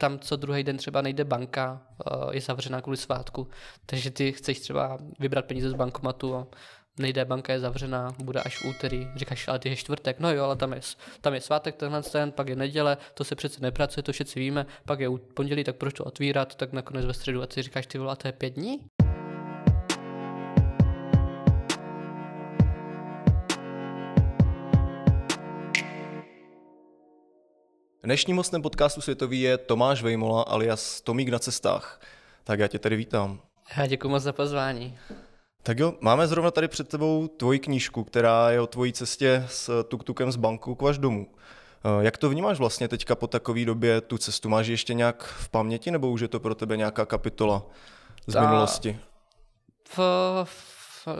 tam co druhý den třeba nejde banka, eh, je zavřená kvůli svátku, takže ty chceš třeba vybrat peníze z bankomatu a nejde, banka je zavřená, bude až v úterý. Říkáš, ale ty je čtvrtek, no jo, ale tam je, tam je svátek tenhle den, pak je neděle, to se přece nepracuje, to všichni víme, pak je pondělí, tak proč to otvírat, tak nakonec ve středu a ty říkáš, ty je pět dní? Dnešním hostem podcastu Světový je Tomáš Vejmola alias Tomík na cestách. Tak já tě tady vítám. Já děkuji moc za pozvání. Tak jo, máme zrovna tady před tebou tvoji knížku, která je o tvojí cestě s tuktukem z banku k vaš domů. Eh, jak to vnímáš vlastně teďka po takové době tu cestu? Máš ještě nějak v paměti nebo už je to pro tebe nějaká kapitola z Ta... minulosti? v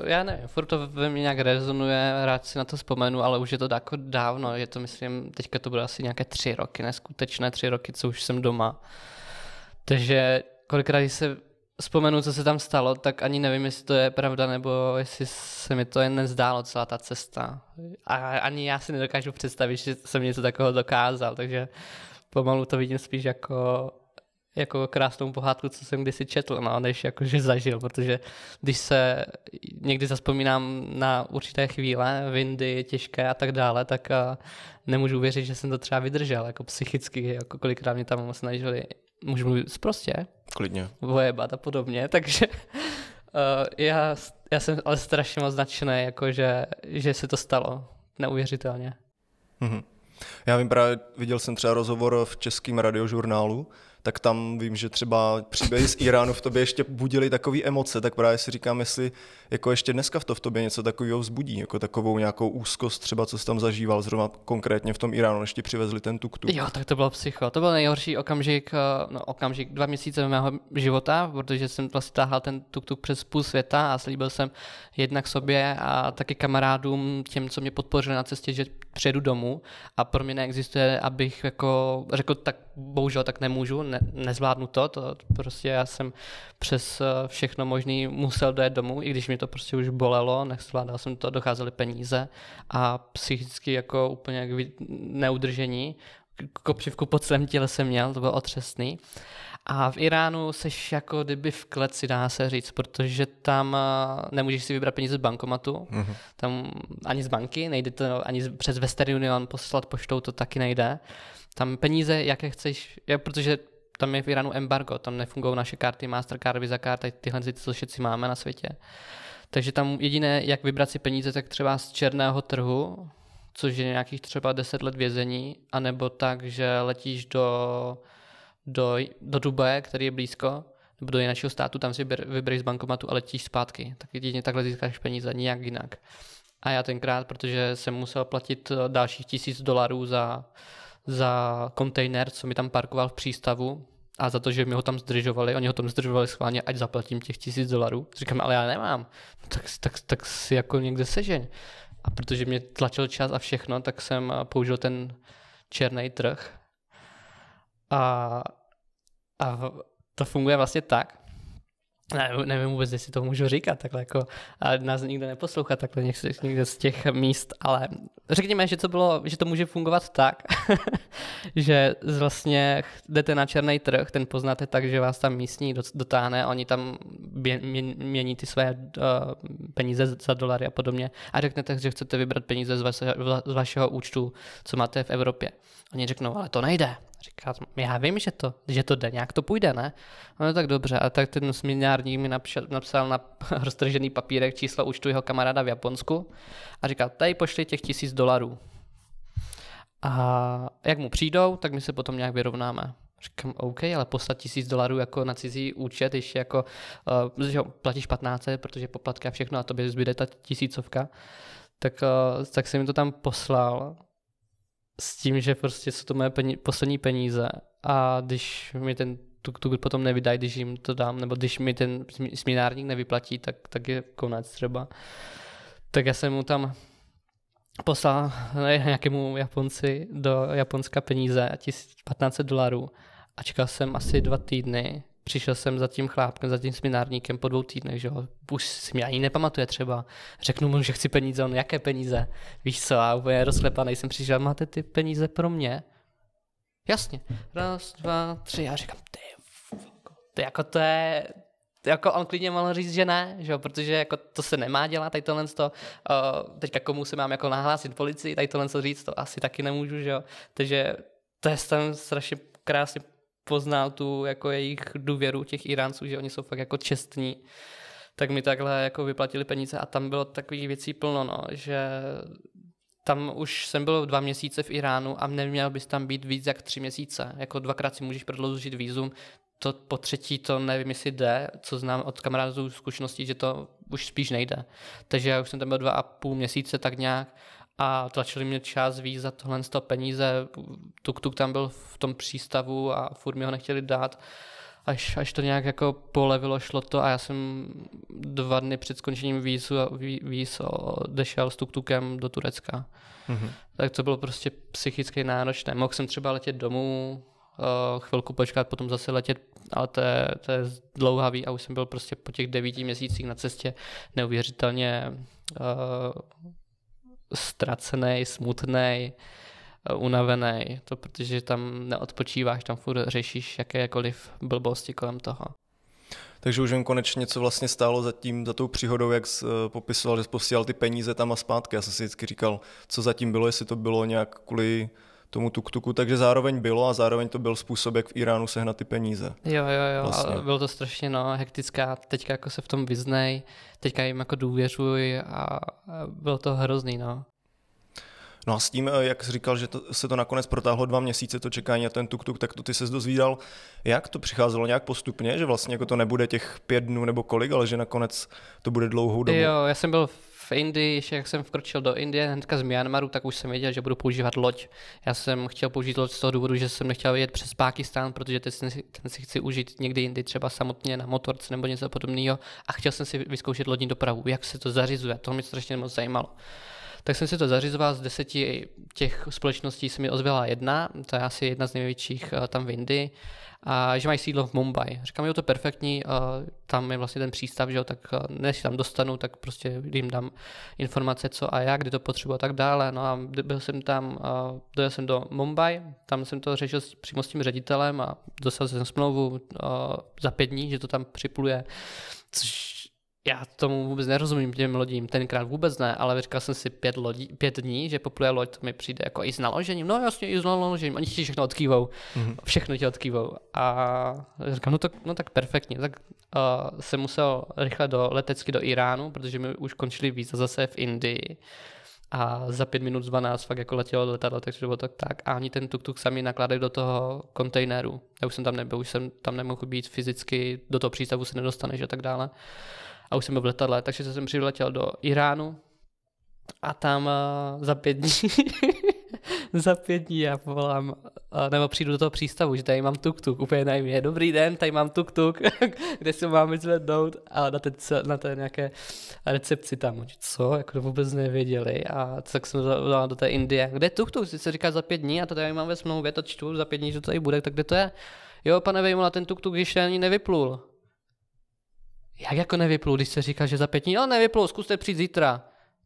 já nevím, furt to ve mně nějak rezonuje, rád si na to vzpomenu, ale už je to jako dávno, je to myslím, teďka to bude asi nějaké tři roky, neskutečné tři roky, co už jsem doma. Takže kolikrát, se vzpomenu, co se tam stalo, tak ani nevím, jestli to je pravda, nebo jestli se mi to jen nezdálo, celá ta cesta. A ani já si nedokážu představit, že jsem něco takového dokázal, takže pomalu to vidím spíš jako jako krásnou pohádku, co jsem kdysi četl, no, než jakože zažil, protože když se někdy zaspomínám na určité chvíle, windy, těžké a tak dále, tak a eh, nemůžu věřit, že jsem to třeba vydržel, jako psychicky, jako kolikrát mě tam snažili, můžu mluvit prostě, klidně, vojebat a podobně, takže uh, já, já jsem ale strašně moc nadšený, jako že, že se to stalo, neuvěřitelně. Mm-hmm. Já vím, právě viděl jsem třeba rozhovor v českém radiožurnálu, tak tam vím, že třeba příběhy z Iránu v tobě ještě budily takové emoce, tak právě si říkám, jestli jako ještě dneska v, to v tobě něco takového vzbudí, jako takovou nějakou úzkost třeba, co jsi tam zažíval zrovna konkrétně v tom Iránu, než ti přivezli ten tuktuk. Jo, tak to bylo psycho. To byl nejhorší okamžik, eh, no okamžik dva měsíce mého života, protože jsem vlastně táhal ten tuktuk přes půl světa a slíbil jsem jednak sobě a taky kamarádům, těm, co mě podpořili na cestě, že přejdu domů a pro mě neexistuje, abych jako řekl, tak bohužel tak nemůžu, ne, nezvládnu to, to prostě já jsem přes eh, všechno možný musel dojet domů, i když mi to to prostě už bolelo, nechvládal jsem to, docházely peníze a psychicky jako úplně jak neudržení, kopřivku po celém těle jsem měl, to bylo otřesný. A v Iránu seš jako kdyby v kleci, dá se říct, protože tam eh, nemůžeš si vybrat peníze z bankomatu, mm-hmm. tam ani z banky, nejde to ani přes Western Union poslat poštou, to taky nejde. Tam peníze, jaké chceš, jak, protože tam je v Iránu embargo, tam nefungují naše karty, Mastercard, Visa karta, tyhle ty, co všetci máme na světě. Takže tam jediné, jak vybrat si peníze, tak třeba z černého trhu, což je nějakých třeba 10 let vězení, anebo tak, že letíš do, do, do Dubaje, který je blízko, nebo do jiného státu, tam si vybereš z bankomatu a letíš zpátky. Tak jedině takhle získáš peníze, nijak jinak. A já tenkrát, protože jsem musel platit eh, dalších tisíc dolarů za, za kontejner, co mi tam parkoval v přístavu, a za to, že mi ho tam zdržovali, oni ho tam zdržovali schválně, ať zaplatím těch tisíc dolarů. Říkám, ale já nemám, no tak, tak, tak si jako někde sežeň. A protože mě tlačil čas a všechno, tak jsem eh, použil ten černý trh. A, a to funguje vlastně tak, ne, nevím vůbec, jestli to můžu říkat, takhle jako a nás nikdo neposlouchá takhle někde z těch míst, ale řekněme, že to, bylo, že to může fungovat tak, že vlastně jdete na černý trh, ten poznáte tak, že vás tam místní dotáhne, oni tam mění ty své eh, peníze za dolary a podobně a řeknete, že chcete vybrat peníze z, vaše, z vašeho účtu, co máte v Evropě. Oni řeknou, ale to nejde, Říká, já vím, že to, že to jde, nějak to půjde, ne? No tak dobře, a tak ten směnárník mi napšel, napsal na roztržený papírek číslo účtu jeho kamaráda v Japonsku a říkal, tady pošli těch tisíc dolarů. A jak mu přijdou, tak my se potom nějak vyrovnáme. Říkám, OK, ale poslat tisíc dolarů jako na cizí účet, když jako, uh, že platíš 15, protože poplatky a všechno a tobě zbyde ta tisícovka, tak, uh, tak jsem mi to tam poslal s tím, že prostě jsou to moje peníze, poslední peníze a když mi ten tu, tuk potom nevydají, když jim to dám, nebo když mi ten směnárník nevyplatí, tak, tak je konec třeba. Tak já jsem mu tam poslal eh, nějakému Japonci do Japonska peníze, 1500 dolarů a čekal jsem asi dva týdny přišel jsem za tím chlápkem, za tím seminárníkem po dvou týdnech, že jo. Už si mě ani nepamatuje třeba. Řeknu mu, že chci peníze, on jaké peníze? Víš co, a úplně rozklepaný jsem přišel, máte ty peníze pro mě? Jasně. Raz, dva, tři. Já říkám, ty, to jako to je, jako on klidně mohl říct, že ne, že jo, protože jako to se nemá dělat, tady tohle to, uh, teďka komu se mám jako nahlásit policii, tady tohle to říct, to asi taky nemůžu, že jo, takže to je tam strašně krásně poznal tu jako jejich důvěru těch Iránců, že oni jsou fakt jako čestní, tak mi takhle jako vyplatili peníze a tam bylo takových věcí plno, no, že tam už jsem byl dva měsíce v Iránu a neměl bys tam být víc jak tři měsíce. Jako dvakrát si můžeš prodloužit výzum, to po třetí to nevím, jestli jde, co znám od kamarádů zkušeností, že to už spíš nejde. Takže já už jsem tam byl dva a půl měsíce tak nějak a tlačili mě čas víc za tohle z toho peníze. Tuk, tuk tam byl v tom přístavu a furt mi ho nechtěli dát. Až, až to nějak jako polevilo, šlo to a já jsem dva dny před skončením vízu, víz odešel s tuktukem do Turecka. Mm-hmm. Tak to bylo prostě psychicky náročné. Mohl jsem třeba letět domů, eh, chvilku počkat, potom zase letět, ale to je, to je dlouhavý a už jsem byl prostě po těch devíti měsících na cestě neuvěřitelně eh, ztracený, smutný, eh, unavený, to protože tam neodpočíváš, tam furt řešíš jakékoliv blbosti kolem toho. Takže už jen konečně, co vlastně stálo za tím, za tou příhodou, jak jsi eh, popisoval, že posílal ty peníze tam a zpátky. Já jsem si vždycky říkal, co zatím bylo, jestli to bylo nějak kvůli tomu tuktuku, takže zároveň bylo a zároveň to byl způsob, jak v Iránu sehnat ty peníze. Jo, jo, jo, vlastně. a bylo to strašně no, hektická, teďka jako se v tom vyznej, teďka jim jako důvěřuj a bylo to hrozný, no. No a s tím, eh, jak jsi říkal, že to, se to nakonec protáhlo dva měsíce, to čekání a ten tuk-tuk, tak to ty se dozvídal, jak to přicházelo nějak postupně, že vlastně jako to nebude těch pět dnů nebo kolik, ale že nakonec to bude dlouhou dobu. Jo, já jsem byl v Indii, ještě jak jsem vkročil do Indie, hnedka z Myanmaru, tak už jsem věděl, že budu používat loď. Já jsem chtěl použít loď z toho důvodu, že jsem nechtěl jet přes Pákistán, protože ten si, ten si chci užít někdy jindy, třeba samotně na motorce nebo něco podobného. A chtěl jsem si vyzkoušet lodní dopravu, jak se to zařizuje, to mě strašně moc zajímalo. Tak jsem si to zařizoval, z deseti těch společností se mi ozvěla jedna, to je asi jedna z největších eh, tam v Indii a že mají sídlo v Mumbai. Říkám, jo, to je perfektní, a tam je vlastně ten přístav, že jo, tak než tam dostanu, tak prostě jim dám informace, co a jak, kdy to potřebuji a tak dále. No a byl jsem tam, dojel jsem do Mumbai, tam jsem to řešil s, přímo s tím ředitelem a dostal jsem smlouvu za pět dní, že to tam připluje, což já tomu vůbec nerozumím těm lodím, tenkrát vůbec ne, ale říkal jsem si pět, lodí, pět dní, že popluje loď, to mi přijde jako i s naložením, no jasně, i s naložením, oni ti všechno odkývou, mm-hmm. všechno ti odkývou. A říkám, no, to, no tak perfektně, tak uh, jsem musel rychle do letecky do Iránu, protože mi už končili víza zase v Indii a za pět minut z 12 fakt jako letělo letadlo, takže to bylo tak tak. A ani ten tuk-tuk sami nakládají do toho kontejneru. Já už jsem tam nebyl, už jsem tam nemohl být fyzicky, do toho přístavu se nedostaneš a tak dále a už jsem byl v letadle, takže jsem přiletěl do Iránu a tam uh, za pět dní za pět dní já povolám, uh, eh, nebo přijdu do toho přístavu, že tady mám tuk-tuk, úplně najmě, dobrý den, tady mám tuk-tuk, kde si mám zvednout a na té, na té nějaké recepci tam, co, jako to vůbec nevěděli a tak jsem vzal do té Indie, kde tuk-tuk, se říká za pět dní a to tady mám ve smlouvě, to čtu za pět dní, že to tady bude, tak kde to je? Jo, pane Vejmola, ten tuk-tuk ještě ani nevyplul. Jak jako nevyplu, když se říká, že za pět dní, ale nevyplu, zkuste přijít zítra.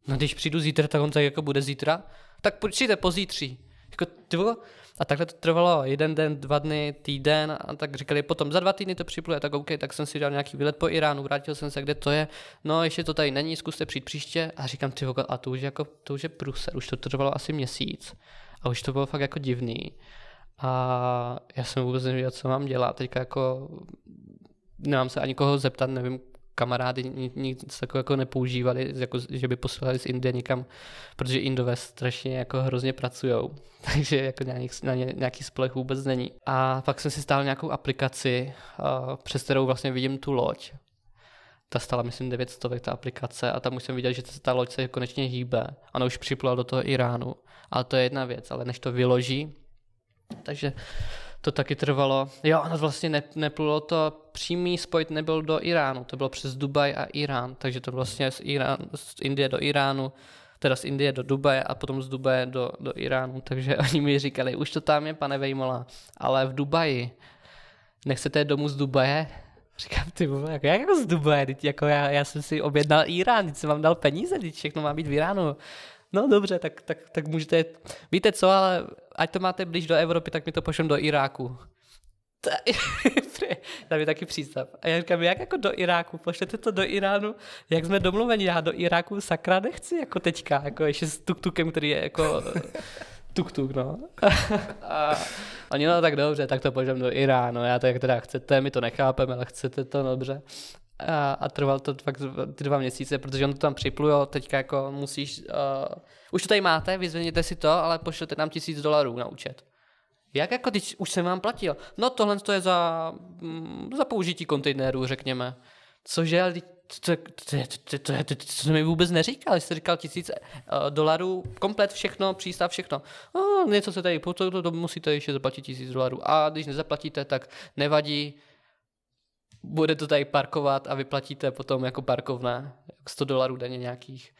No když přijdu zítra, tak on tak jako bude zítra. Tak přijďte pozítří. Jako, tvo? A takhle to trvalo jeden den, dva dny, týden a tak říkali, potom za dva týdny to připluje, tak OK, tak jsem si dal nějaký výlet po Iránu, vrátil jsem se, kde to je, no ještě to tady není, zkuste přijít příště a říkám, ty a to už, jako, to už je pruser, už to trvalo asi měsíc a už to bylo fakt jako divný. A já jsem vůbec nevěděl, co mám dělat. Teďka jako nemám se ani koho zeptat, nevím, kamarády nic takového jako nepoužívali, jako, že by posílali z Indie někam, protože Indové strašně jako hrozně pracujou, takže jako na, nich, na ně, nějaký spolech vůbec není. A pak jsem si stál nějakou aplikaci, eh, přes kterou vlastně vidím tu loď. Ta stala, myslím, 900 ta aplikace a tam už jsem viděl, že ta loď se konečně hýbe. Ona už připlula do toho Iránu. Ale to je jedna věc, ale než to vyloží, takže to taky trvalo. Jo, ono vlastně ne, neplulo to, přímý spojit nebyl do Iránu, to bylo přes Dubaj a Irán, takže to vlastně z, Irán, z Indie do Iránu, teda z Indie do Dubaje a potom z Dubaje do, do Iránu, takže oni mi říkali, už to tam je, pane Vejmola, ale v Dubaji, nechcete domů z Dubaje? Říkám, ty vole, jako, jak jako z Dubaje, teď jako já, já jsem si objednal Irán, teď jsem vám dal peníze, teď všechno má být v Iránu no dobře, tak, tak, tak můžete jet. Víte co, ale ať to máte blíž do Evropy, tak mi to pošlem do Iráku. Tam je taky přístav. A já říkám, jak jako do Iráku? Pošlete to do Iránu? Jak jsme domluveni? Já do Iráku sakra nechci, jako teďka, jako ještě s tuktukem, který je jako tuk-tuk, no. a oni, no tak dobře, tak to pošlem do Iránu, já tak teda chcete, my to nechápeme, ale chcete to, no dobře a, a trval to fakt ty dva měsíce, protože on to tam připlul, teďka jako musíš, uh, už to tady máte, vyzvedněte si to, ale pošlete nám tisíc dolarů na účet. Jak jako, když už jsem vám platil? No tohle to je za, mm, za použití kontejnerů, řekněme. Cože, to, to, to, to, to, to mi vůbec neříkal, jste říkal tisíc uh, dolarů, komplet všechno, přístav, všechno. No, něco se tady, to, to, to musíte ještě zaplatit tisíc dolarů. A když nezaplatíte, tak nevadí, bude to tady parkovat a vyplatíte potom jako parkovna 100 dolarů daně nějakých.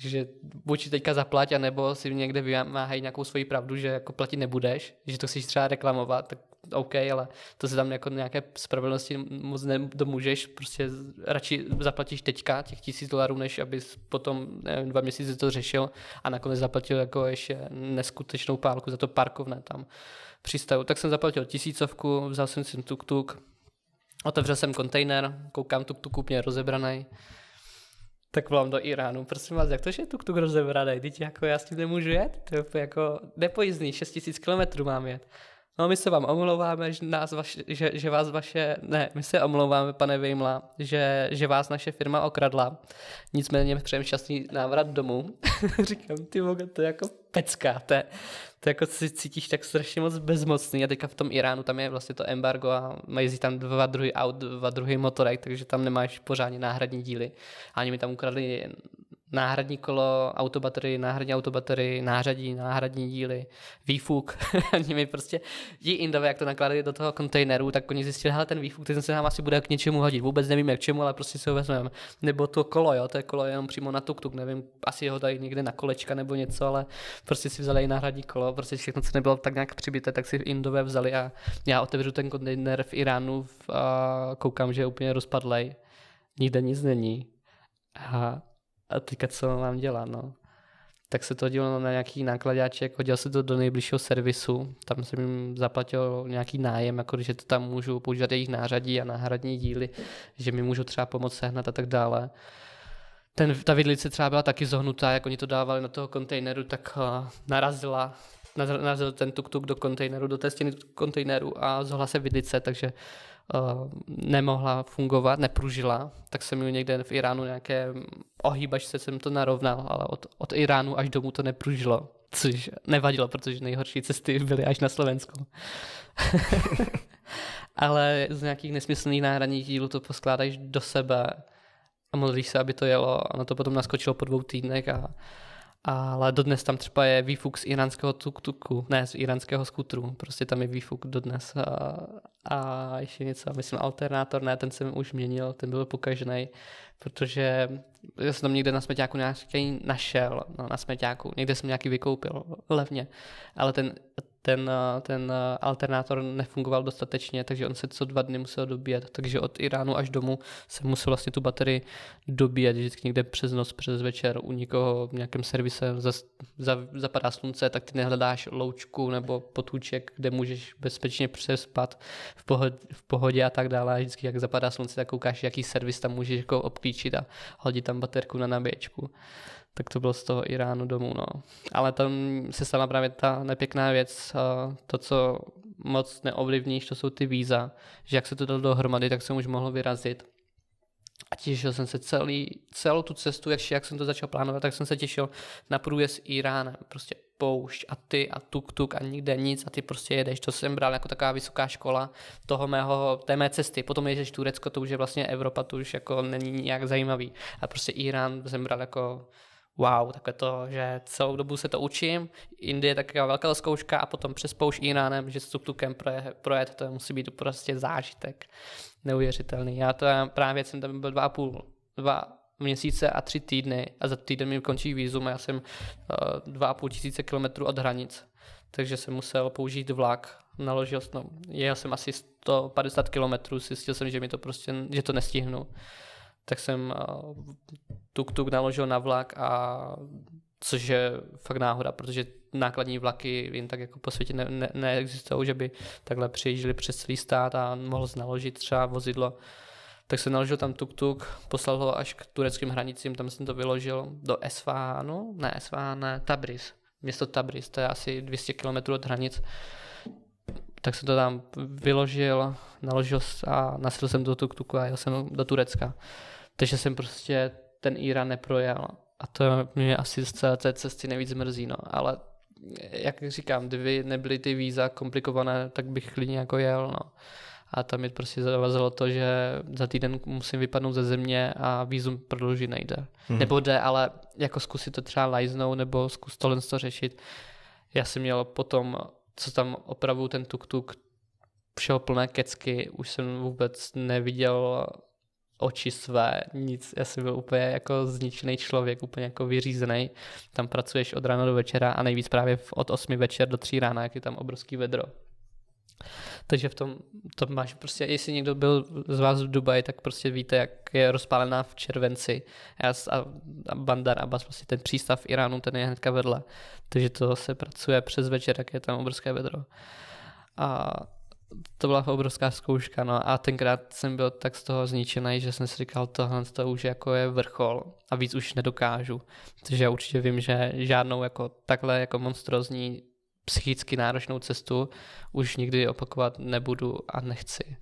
Takže buď teďka zaplať, nebo si někde vymáhají nějakou svoji pravdu, že jako platit nebudeš, že to chceš třeba reklamovat, tak OK, ale to se tam jako nějaké spravedlnosti moc nedomůžeš, prostě radši zaplatíš teďka těch tisíc dolarů, než abys potom nevím, dva měsíce to řešil a nakonec zaplatil jako ještě neskutečnou pálku za to parkovné tam přístavu. Tak jsem zaplatil tisícovku, vzal jsem si tuk-tuk, Otevřel jsem kontejner, koukám tuk tuk úplně rozebraný. Tak volám do Iránu, prosím vás, jak to, že je tuk tuk rozebraný? Teď jako já s tím nemůžu jet, to je jako nepojízdný, 6000 km mám jet. No my se vám omlouváme, že, nás vaš, že, že vás vaše, ne, my se omlouváme, pane Vejmla, že, že vás naše firma okradla. Nicméně přejem šťastný návrat domů. Říkám, ty voga, to jako je, to jako si cítíš tak strašně moc bezmocný a teďka v tom Iránu tam je vlastně to embargo a mají tam dva druhy aut, dva druhy motorek, takže tam nemáš pořádně náhradní díly. A oni mi tam ukradli náhradní kolo, autobaterii, náhradní autobaterii, náhradní, náhradní díly, výfuk. oni mi prostě, ti indové, jak to nakládali do toho kontejneru, tak oni zjistili, hele, ten výfuk, ten se nám asi bude k něčemu hodit. Vůbec nevím, jak čemu, ale prostě si ho vezmeme. Nebo to kolo, jo, to je kolo jenom přímo na tuk, tuk nevím, asi ho dají někde na kolečka nebo něco, ale prostě si vzali náhradní kolo prostě všechno, co nebylo tak nějak přibité, tak si Indové vzali a já otevřu ten kontejner v Iránu a koukám, že je úplně rozpadlej. Nikde nic není. A, a teďka co mám dělat, no? tak se to dělo na nějaký nákladáček, hodil se to do nejbližšího servisu, tam jsem jim zaplatil nějaký nájem, jako že to tam můžu používat jejich nářadí a náhradní díly, že mi můžu třeba pomoct sehnat a tak dále. Ten, ta vidlice třeba byla taky zohnutá, jak oni to dávali na toho kontejneru, tak uh, narazila narazil ten tuk-tuk do kontejneru, do té stěny kontejneru a zhla se vidlice, takže uh, nemohla fungovat, nepružila. Tak jsem měl někde v Iránu nějaké ohýbačce jsem to narovnal, ale od, od Iránu až domů to nepružilo. Což nevadilo, protože nejhorší cesty byly až na Slovensku. ale z nějakých nesmyslných náhradních dílů to poskládáš do sebe a modlíš se, aby to jelo a na to potom naskočilo po dvou týdnech a ale dodnes tam třeba je výfuk z iránského tuktuku, ne, z iránského skutru, prostě tam je výfuk dodnes. A, a ještě něco, myslím, alternátor, ne, ten jsem už měnil, ten byl pokažený protože já jsem tam někde na smeťáku nějaký našel, no, na smeťáku, někde jsem nějaký vykoupil levně, ale ten, ten, ten alternátor nefungoval dostatečně, takže on se co dva dny musel dobíjet, takže od Iránu až domů se musel vlastně tu baterii dobíjet vždycky někde přes noc, přes večer u nikoho v nějakém servise za, za, zapadá slunce, tak ty nehledáš loučku nebo potůček, kde můžeš bezpečně přespat v pohod, v pohodě a tak dále. Vždycky jak zapadá slunce, tak koukáš, jaký servis tam můžeš jako zničit a hodit tam baterku na nabíječku. Tak to bylo z toho i ráno domů. No. Ale tam se stala právě ta nepěkná věc, eh, to, co moc neovlivníš, to jsou ty víza, že jak se to dalo dohromady, tak jsem už mohl vyrazit. A těšil jsem se celý, celou tu cestu, jak, jak jsem to začal plánovat, tak jsem se těšil na průjezd Iránem. Prostě poušť a ty a tuk tuk a nikde nic a ty prostě jedeš. To jsem bral jako taková vysoká škola toho mého, té mé cesty. Potom jedeš Turecko, to už je vlastně Evropa, to už jako není nějak zajímavý. A prostě Irán jsem bral jako wow, takhle to, že celou dobu se to učím, Indie je taková velká zkouška a potom přes pouš Iránem, že s tuk-tukem projet, to musí být prostě zážitek neuvěřitelný. Já to já právě jsem tam byl dva a půl, dva, měsíce a tři týdny a za týden mi končí výzum a já jsem eh, dva a půl tisíce kilometrů od hranic. Takže jsem musel použít vlak, naložil no, jel jsem asi 150 kilometrů, zjistil jsem, že mi to prostě, že to nestihnu. Tak jsem tuk-tuk eh, naložil na vlak a což je fakt náhoda, protože nákladní vlaky jen tak jako po světě ne, ne, neexistují, že by takhle přijížděli přes celý stát a mohl znaložit třeba vozidlo tak jsem naložil tam tuk-tuk, poslal ho až k tureckým hranicím, tam jsem to vyložil do Esfánu, ne Esfán, ne, Tabriz, město Tabriz, to je asi 200 km od hranic. Tak jsem to tam vyložil, naložil a nasil jsem do tuk-tuku a jel jsem do Turecka. Takže jsem prostě ten Irán neprojel. A to mě asi z celé té cesty nejvíc mrzí, no. Ale jak říkám, kdyby nebyly ty víza komplikované, tak bych klidně jako jel, no a tam je prostě zavazilo to, že za týden musím vypadnout ze země a výzum prodloužit nejde. Mm-hmm. Nebo jde, ale jako zkusit to třeba lajznou nebo zkus tohle to řešit. Já jsem měl potom, co tam opravu ten tuk-tuk, všeho plné kecky, už jsem vůbec neviděl oči své, nic, já jsem byl úplně jako zničený člověk, úplně jako vyřízený. Tam pracuješ od rána do večera a nejvíc právě od 8 večer do 3 rána, jak je tam obrovský vedro. Takže v tom, to máš prostě, jestli někdo byl z vás v Dubaji, tak prostě víte, jak je rozpálená v červenci. Já a, a Bandar Abbas, prostě ten přístav v Iránu, ten je hnedka vedle. Takže to se pracuje přes večer, tak je tam obrovské vedro. A to byla obrovská zkouška, no a tenkrát jsem byl tak z toho zničený, že jsem si říkal, tohle to už jako je vrchol a víc už nedokážu. Takže já určitě vím, že žádnou jako takhle jako monstrozní psychicky náročnou cestu už nikdy opakovat nebudu a nechci.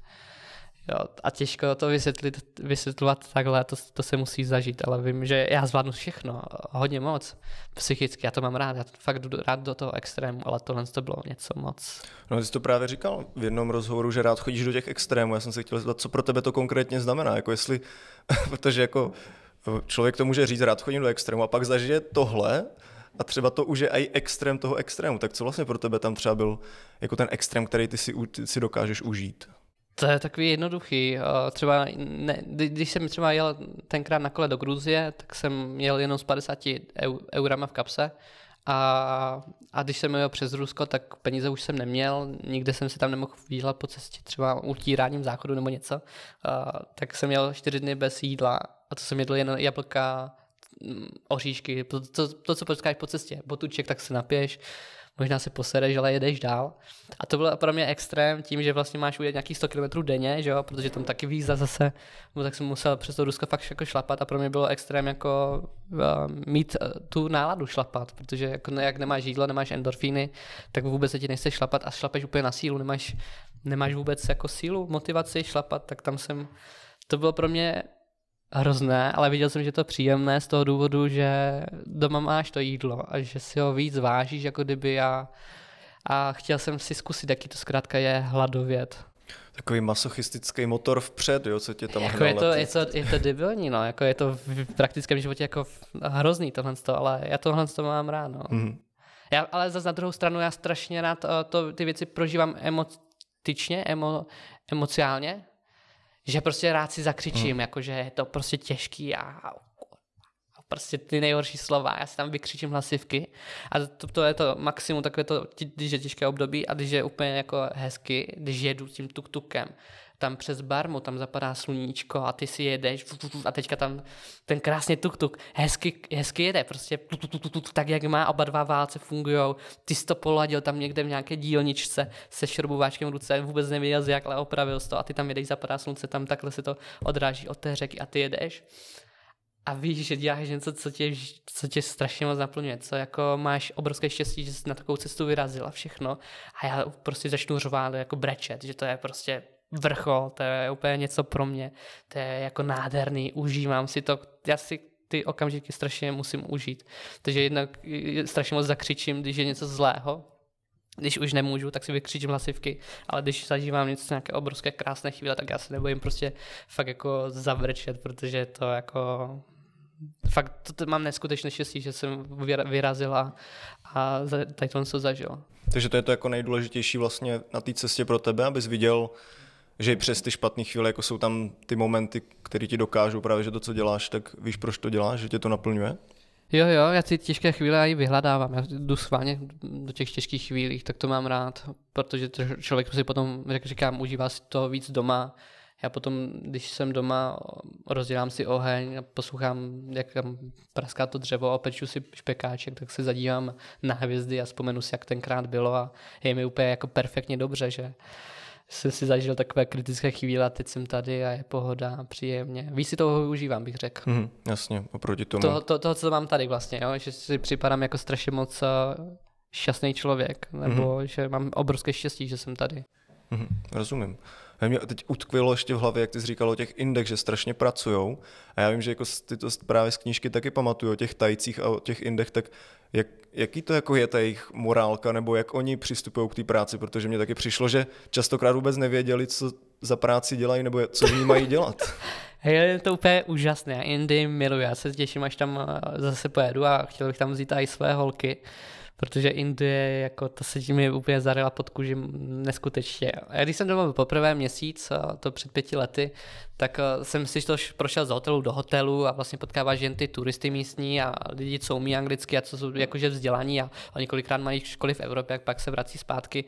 Jo, a těžko to vysvětlit, vysvětlovat takhle, to, to se musí zažít, ale vím, že já zvládnu všechno, hodně moc, psychicky, já to mám rád, já to fakt jdu rád do toho extrému, ale tohle to bylo něco moc. No ty jsi to právě říkal v jednom rozhovoru, že rád chodíš do těch extrémů, já jsem se chtěl zeptat, co pro tebe to konkrétně znamená, jako jestli, protože jako člověk to může říct, rád chodím do extrému a pak zažije tohle a třeba to už je i extrém toho extrému. Tak co vlastně pro tebe tam třeba byl jako ten extrém, který ty si, ty si dokážeš užít? To je takový jednoduchý. Třeba ne, když jsem třeba jel tenkrát na kole do Gruzie, tak jsem jel jenom s 50 eurama v kapse a, a když jsem jel přes Rusko, tak peníze už jsem neměl, nikde jsem si tam nemohl výhlat po cestě třeba utíráním záchodu nebo něco, tak jsem jel čtyři dny bez jídla a to jsem jedl jen jablka, oříšky, to, to, to co potkáš po cestě, botuček, tak se napiješ, možná si posereš, ale jedeš dál. A to bylo pro mě extrém tím, že vlastně máš ujet nějakých 100 km denně, že jo? protože tam taky víza zase, no, tak jsem musel přes to Rusko fakt jako šlapat a pro mě bylo extrém jako uh, mít uh, tu náladu šlapat, protože jako, jak nemáš jídlo, nemáš endorfíny, tak vůbec se ti nechce šlapat a šlapeš úplně na sílu, nemáš, nemáš vůbec jako sílu, motivaci šlapat, tak tam jsem, to bylo pro mě hrozné, ale viděl jsem, že to příjemné z toho důvodu, že doma máš to jídlo a že si ho víc vážíš, jako kdyby já a chtěl jsem si zkusit, jaký to zkrátka je hladovět. Takový masochistický motor vpřed, jo, co tě tam jako je to, je, to, je to debilní, no, jako je to v praktickém životě jako hrozný tohle, ale já tohle to mám rád, no. Mm. Já, ale za na druhou stranu já strašně rád eh, to, ty věci prožívám emotičně, emo, emociálně, že prostě rád si zakřičím, mm. jakože je to prostě těžký a prostě ty nejhorší slova, já si tam vykřičím hlasivky a to, to je to maximum takové to, když je těžké období a když je úplně jako hezky, když jedu tím tuk-tukem tam přes barmu, tam zapadá sluníčko a ty si jedeš a teďka tam ten krásně tuk-tuk hezky, hezky jede, prostě tak, jak má, oba dva válce fungují, ty jsi to poladil tam někde v nějaké dílničce se šrubováčkem v ruce, vůbec nevěděl jak, ale opravil to a ty tam jedeš, zapadá slunce, tam takhle se to odráží od té řeky a ty jedeš a víš, že děláš něco, co tě, co tě strašně moc naplňuje, co jako máš obrovské štěstí, že jsi na takovou cestu vyrazil a všechno a já prostě začnu řvát jako brečet, že to je prostě vrchol, to je úplně něco pro mě, to je jako nádherný, užívám si to, já si ty okamžiky strašně musím užít. Takže jednak eh, eh, strašně moc zakřičím, když je něco zlého, když už nemůžu, tak si vykřičím hlasivky, ale když zažívám něco, nějaké obrovské krásné chvíle, tak já se nebojím prostě fakt jako zavrčet, protože to jako fakt to, to mám neskutečné štěstí, že jsem vyrazila a tady to zažil. Takže to je to jako nejdůležitější vlastně na té cestě pro tebe, abys viděl že i přes ty špatné chvíle, jako jsou tam ty momenty, které ti dokážou právě, že to, co děláš, tak víš, proč to děláš, že tě to naplňuje? Jo, jo, já ty těžké chvíle i vyhledávám. Já jdu schválně do těch těžkých chvílí, tak to mám rád, protože to člověk si potom, jak říkám, užívá si to víc doma. Já potom, když jsem doma, rozdělám si oheň poslouchám, jak tam praská to dřevo a peču si špekáček, tak se zadívám na hvězdy a vzpomenu si, jak tenkrát bylo a je mi úplně jako perfektně dobře, že jsem si zažil takové kritické chvíle a teď jsem tady a je pohoda, příjemně. Víš, si toho užívám, bych řekl. Mm, jasně, oproti tomu. Toho, to, toho, co mám tady vlastně, jo? že si připadám jako strašně moc eh, šťastný člověk, nebo mm že mám obrovské štěstí, že jsem tady. Mm, rozumím. A mě teď utkvilo ještě v hlavě, jak ty jsi říkal o těch index, že strašně pracujou. A já vím, že jako ty to právě z knížky taky pamatuju o těch tajcích a o těch indech, tak jak, jaký to jako je ta jejich morálka, nebo jak oni přistupují k té práci, protože mě taky přišlo, že častokrát vůbec nevěděli, co za práci dělají, nebo co v ní mají dělat. Hej, je to úplně úžasné. Indy miluji, já se těším, až tam eh, zase pojedu a chtěl bych tam vzít i své holky protože Indie, jako to se tím úplně zarela pod kůži neskutečně. Já když jsem doma byl poprvé měsíc, to před pěti lety, tak jsem si to prošel z hotelu do hotelu a vlastně potkáváš jen ty turisty místní a lidi, co umí anglicky a co jsou jakože vzdělaní a, a několikrát mají školy v Evropě, jak pak se vrací zpátky.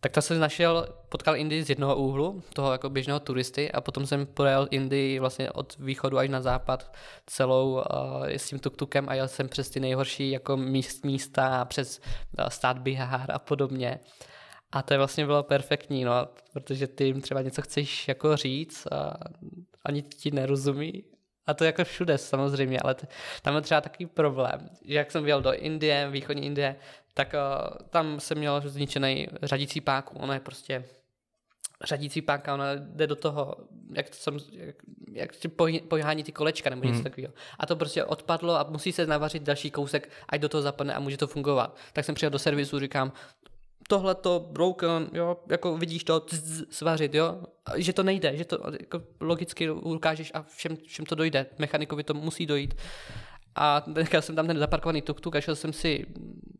Tak to jsem našel, potkal Indii z jednoho úhlu, toho jako běžného turisty a potom jsem projel Indii vlastně od východu až na západ celou uh, s tím tuktukem a jel jsem přes ty nejhorší jako míst, místa, přes uh, stát Bihar a podobně. A to je vlastně bylo perfektní, no, protože ty jim třeba něco chceš jako říct a ani ti nerozumí a to jako všude samozřejmě, ale t- tam je třeba takový problém, že jak jsem jel do Indie, východní Indie, tak o, eh, tam jsem měl zničený řadící páku. Ono je prostě řadící páka, ona jde do toho, jak, to jsem, jak, jak si pohání ty kolečka nebo něco hmm. takového. A to prostě odpadlo a musí se navařit další kousek, ať do toho zapadne a může to fungovat. Tak jsem přijel do servisu, říkám, tohle to broken, jo, jako vidíš to tz, svařit, jo, že to nejde, že to jako logicky ukážeš a všem, všem to dojde, mechanikovi to musí dojít. A nechal jsem tam ten zaparkovaný tuk-tuk a šel jsem si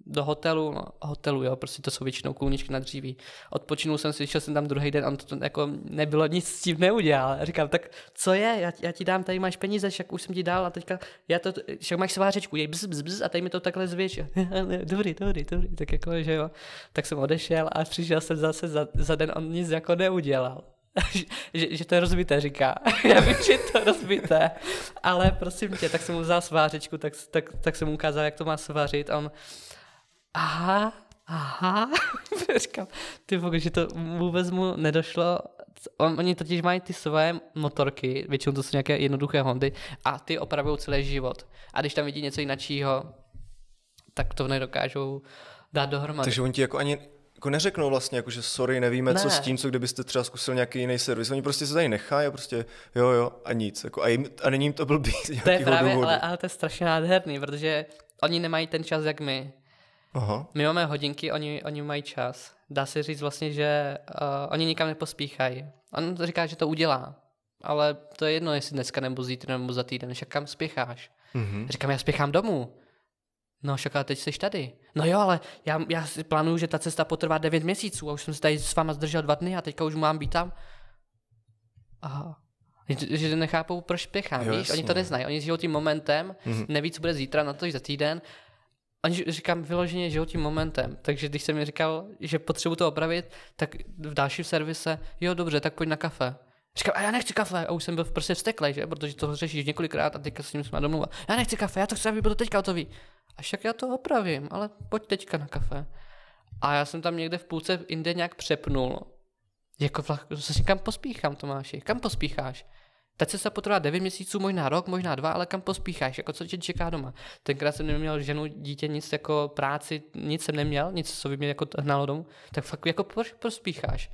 do hotelu, no, hotelu, jo, prostě to jsou většinou kůlničky na dříví. Odpočinul jsem si, šel jsem tam druhý den a to, to jako nebylo, nic s tím neudělal. říkám, tak co je, já, já, ti dám, tady máš peníze, však už jsem ti dal a teďka, já to, však máš svářečku, jej bz, bz, bz a tady mi to takhle zvětšil. dobrý, dobrý, dobrý, tak jako, že jo. Tak jsem odešel a přišel jsem zase za, za den, on nic jako neudělal. že, že to je rozbité, říká. Já vím, že je to rozbité, ale prosím tě, tak jsem mu vzal svářečku, tak, tak, tak jsem mu ukázal, jak to má svařit a on, aha, aha, říkám, ty pokud, že to vůbec mu nedošlo. On, oni totiž mají ty své motorky, většinou to jsou nějaké jednoduché Hondy, a ty opravují celý život. A když tam vidí něco jiného, tak to nedokážou dát dohromady. Takže oni ti jako ani jako neřeknou vlastně, jako že sorry, nevíme, ne. co s tím, co kdybyste třeba zkusil nějaký jiný servis. Oni prostě se tady nechají a prostě jo, jo a nic. Jako, a, jim, a není jim to blbý. To je právě, ale, ale, to je strašně nádherný, protože oni nemají ten čas, jak my. Aha. My máme hodinky, oni, oni mají čas. Dá se říct vlastně, že uh, oni nikam nepospíchají. On říká, že to udělá, ale to je jedno, jestli dneska nebo zítra nebo za týden, však kam spěcháš? Mm-hmm. Říkám, já spěchám domů. No však ale teď jsi tady. No jo, ale já, já si plánuju, že ta cesta potrvá 9 měsíců a už jsem se tady s váma zdržel dva dny a teďka už mám být tam. Aha. Že nechápou, proč spěchám, jo, víš? Oni to neznají. Oni žijou tím momentem, mm-hmm. neví, co bude zítra, na to za týden aniž říkám vyloženě že tím momentem. Takže když jsem mi říkal, že potřebuji to opravit, tak v dalším servise, jo dobře, tak pojď na kafe. Říkám, a já nechci kafe. A už jsem byl prostě vsteklej, že? Protože to řešíš několikrát a teďka s ním jsme domluvat. Já nechci kafe, já to chci, aby bylo teďka hotový. A však já to opravím, ale pojď teďka na kafe. A já jsem tam někde v půlce jinde nějak přepnul. Jako vlak, se říkám, pospíchám Tomáši, kam pospícháš? Teď se se potrvá 9 měsíců, možná rok, možná dva, ale kam pospícháš, jako co tě čeká doma. Tenkrát jsem neměl ženu, dítě, nic jako práci, nic jsem neměl, nic, co by mě jako hnalo domů, tak fakt jako pospícháš.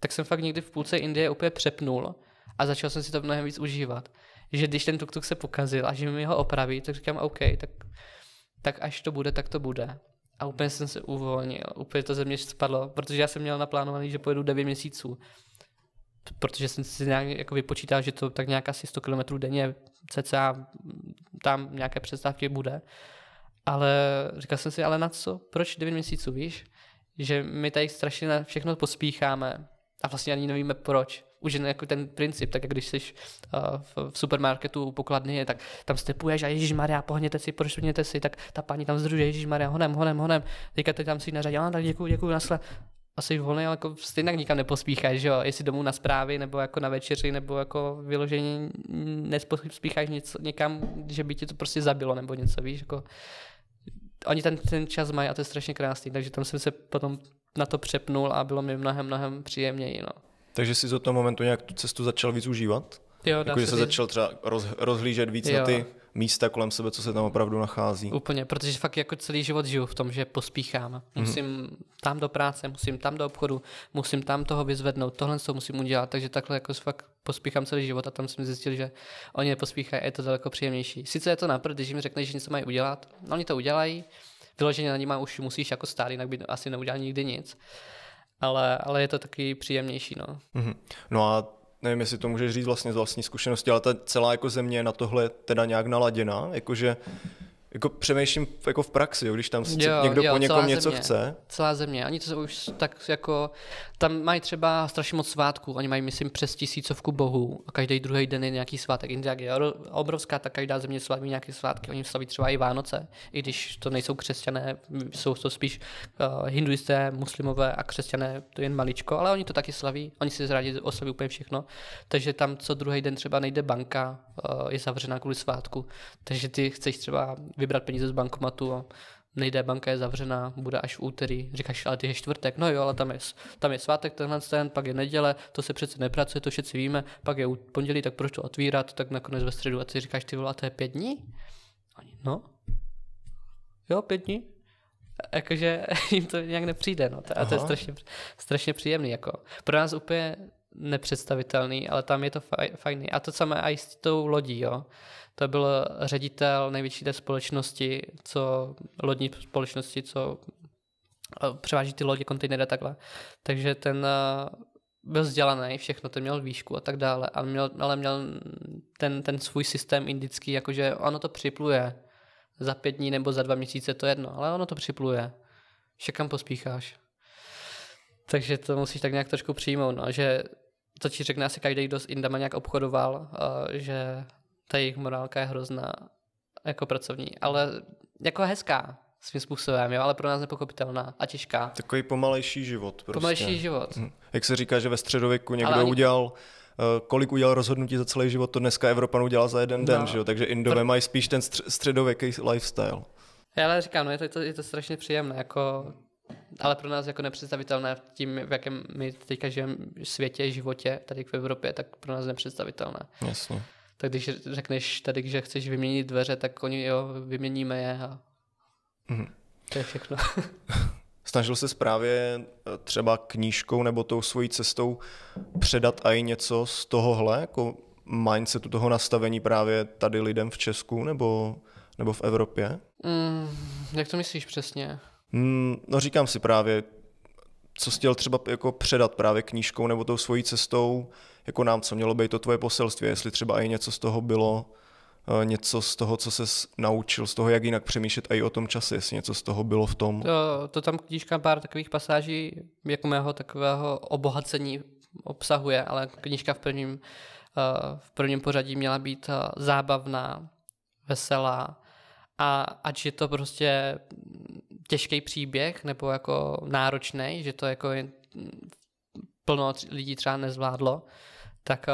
Tak jsem fakt někdy v půlce Indie úplně přepnul a začal jsem si to mnohem víc užívat. Že když ten tuk-tuk se pokazil a že mi ho opraví, tak říkám OK, tak, tak až to bude, tak to bude. A úplně jsem se uvolnil, úplně to ze mě spadlo, protože já jsem měl naplánovaný, že pojedu 9 měsíců protože jsem si nějak jako vypočítal, že to tak nějak asi 100 km denně cca tam nějaké přestávky bude. Ale říkal jsem si, ale na co? Proč 9 měsíců, víš? Že my tady strašně na všechno pospícháme a vlastně ani nevíme proč. Už jen jako ten princip, tak jak když jsi eh, v, supermarketu u pokladny, tak tam stepuješ a Ježíš Maria, pohněte si, prošuněte si, tak ta paní tam združí, Ježíš Maria, honem, honem, honem. Teďka teď tam si nařadí, a tak děkuji, děkuji, nasle a jsi volný, ale jako stejně nikam nepospícháš, že jo? Jestli domů na zprávy, nebo jako na večeři, nebo jako vyloženě nespospícháš něco, někam, že by ti to prostě zabilo, nebo něco, víš, jako oni ten, ten čas mají a to je strašně krásný, takže tam jsem se potom na to přepnul a bylo mi mnohem, mnohem příjemněji, no. Takže jsi od toho momentu nějak tu cestu začal víc užívat? Jo, jako, že se, se začal třeba roz, rozhlížet víc jo. na ty místa kolem sebe, co se tam opravdu nachází. Úplně, protože fakt jako celý život žiju v tom, že pospíchám. Mhm. Musím mm. tam do práce, musím tam do obchodu, musím tam toho vyzvednout, tohle co musím udělat, takže takhle jako fakt pospíchám celý život a tam jsem zjistil, že oni nepospíchají a je to daleko příjemnější. Sice je to na když jim řekneš, že něco mají udělat, no oni to udělají, vyloženě na nima už musíš jako stát, jinak by asi neudělal nikdy nic, ale, ale je to taky příjemnější. No, mm. no a nevím, jestli to můžeš říct vlastně z vlastní zkušenosti, ale ta celá jako země je na tohle teda nějak naladěná, jakože jako přemýšlím jako v praxi, jo, když tam jo, někdo jo, po někom něco země, chce. Celá země, oni to už tak jako, tam mají třeba strašně moc svátků, oni mají myslím přes tisícovku bohů a každý druhý den je nějaký svátek. Indie je obrovská, tak každá země slaví nějaké svátky, oni slaví třeba i Vánoce, i když to nejsou křesťané, jsou to spíš uh, hinduisté, muslimové a křesťané, to je jen maličko, ale oni to taky slaví, oni si zradí oslaví úplně všechno, takže tam co druhý den třeba nejde banka, uh, je zavřená kvůli svátku, takže ty chceš třeba vybrat peníze z bankomatu a nejde, banka je zavřená, bude až v úterý. Říkáš, ale ty je čtvrtek, no jo, ale tam je, tam je svátek tenhle ten, pak je neděle, to se přece nepracuje, to všetci víme, pak je pondělí, tak proč to otvírat, tak nakonec ve středu a ty říkáš, ty voláte pět dní? no, jo, pět dní, jakože jim to nějak nepřijde, no. a to Aha. je strašně, strašně příjemný, jako. Pro nás úplně nepředstavitelný, ale tam je to fajný. A to samé i s tou lodí, jo. To byl ředitel největší té společnosti, co lodní společnosti, co eh, převáží ty lodě, kontejnery a takhle. Takže ten eh, byl vzdělaný, všechno, ten měl výšku a tak dále, ale měl, ale měl ten, ten svůj systém indický, jakože ono to připluje za pět dní nebo za dva měsíce, to jedno, ale ono to připluje. Však kam pospícháš. Takže to musíš tak nějak trošku přijmout, no, že to ti řekne asi každý, kdo s Indama nějak obchodoval, eh, že ta jejich morálka je hrozná jako pracovní, ale jako hezká svým způsobem, jo, ale pro nás nepochopitelná a těžká. Takový pomalejší život. Prostě. Pomalejší mhm. život. Hm. Jak se říká, že ve středověku někdo ani... udělal eh, kolik udělal rozhodnutí za celý život, to dneska Evropan udělal za jeden no. den, že jo? takže Indové Pr- mají spíš ten středověký lifestyle. Já ale říkám, no je to, je to, je to strašně příjemné, jako ale pro nás jako nepředstavitelné tím, v jakém my teďka žijeme světě, životě, tady v Evropě, tak pro nás nepředstavitelné. Jasně. Tak když řekneš tady, že chceš vyměnit dveře, tak oni jo, vyměníme je a mm. to je všechno. Snažil se právě eh, třeba knížkou nebo tou svojí cestou předat i něco z tohohle, jako mindsetu toho nastavení právě tady lidem v Česku nebo, nebo v Evropě? Mm, jak to myslíš přesně? Mm, no říkám si právě, co jsi chtěl třeba jako předat právě knížkou nebo tou svojí cestou, jako nám, co mělo být to tvoje poselství, jestli třeba i něco z toho bylo, eh, něco z toho, co se naučil, z toho, jak jinak přemýšlet a i o tom čase, jestli něco z toho bylo v tom. To, to tam knížka pár takových pasáží, jako mého takového obohacení obsahuje, ale knížka v prvním, eh, v prvním pořadí měla být eh, zábavná, veselá a ať je to prostě těžký příběh nebo jako náročný, že to jako mm, plno lidí třeba nezvládlo, tak eh,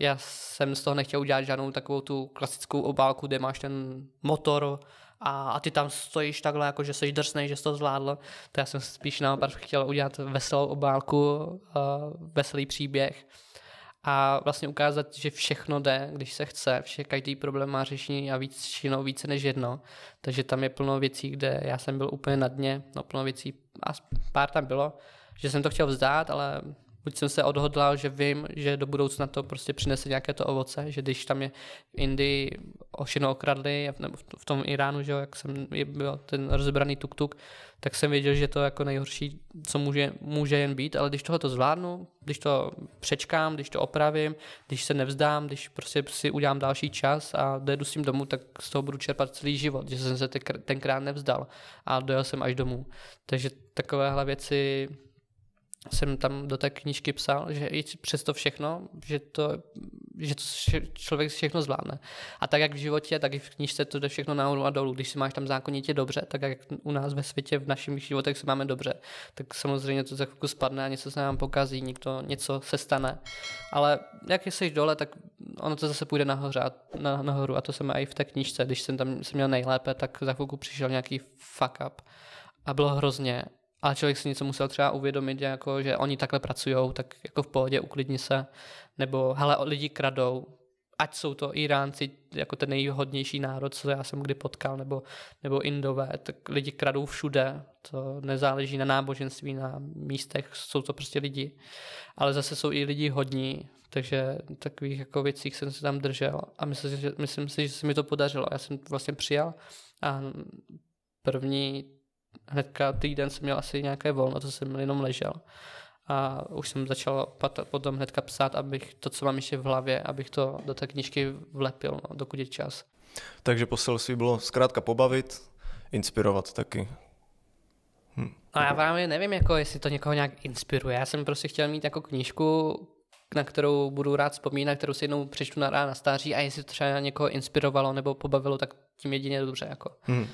já jsem z toho nechtěl udělat žádnou takovou tu klasickou obálku, kde máš ten motor a, a ty tam stojíš takhle, jako že jsi drsnej, že jsi to zvládl. To já jsem spíš naopak chtěl udělat veselou obálku, eh, veselý příběh a vlastně ukázat, že všechno jde, když se chce, že každý problém má řešení a víc činou více než jedno. Takže tam je plno věcí, kde já jsem byl úplně na dně, no plno věcí, a pár tam bylo, že jsem to chtěl vzdát, ale buď jsem se odhodlal, že vím, že do budoucna to prostě přinese nějaké to ovoce, že když tam je v Indii ošino okradli, nebo v tom Iránu, že jo, jak jsem byl ten rozebraný tuk-tuk, tak jsem věděl, že to je jako nejhorší, co může, může jen být, ale když tohle to zvládnu, když to přečkám, když to opravím, když se nevzdám, když prostě si udělám další čas a dojedu s tím domů, tak z toho budu čerpat celý život, že jsem se tenkrát nevzdal a dojel jsem až domů. Takže takovéhle věci jsem tam do té knížky psal, že i to všechno, že to, že to člověk všechno zvládne. A tak jak v životě, tak i v knížce to jde všechno nahoru a dolů. Když si máš tam zákonitě dobře, tak jak u nás ve světě, v našich životech se máme dobře, tak samozřejmě to za chvilku spadne a něco se nám pokazí, někdo, něco se stane. Ale jak jsi dole, tak ono to zase půjde nahoře, na, nahoru a to se má i v té knížce. Když jsem tam jsem měl nejlépe, tak za chvilku přišel nějaký fuck up a bylo hrozně a člověk si něco musel třeba uvědomit, že jako, že oni takhle pracují, tak jako v pohodě uklidni se. Nebo hele, lidi kradou, ať jsou to Iránci jako ten nejhodnější národ, co já jsem kdy potkal, nebo, nebo Indové, tak lidi kradou všude, to nezáleží na náboženství, na místech, jsou to prostě lidi, ale zase jsou i lidi hodní, takže takových jako věcích jsem se tam držel a myslím, že, myslím si, že se mi to podařilo. Já jsem vlastně přijal a první hnedka týden jsem měl asi nějaké volno, to jsem jenom ležel. A už jsem začal potom hnedka psát, abych to, co mám ještě v hlavě, abych to do té knižky vlepil, no, dokud je čas. Takže poselství bylo zkrátka pobavit, inspirovat taky. Hm. A no, já právě nevím, jako, jestli to někoho nějak inspiruje. Já jsem prostě chtěl mít jako knížku, na kterou budu rád vzpomínat, kterou si jednou přečtu na, na stáří a jestli to třeba někoho inspirovalo nebo pobavilo, tak tím jedině dobře. Jako. Hm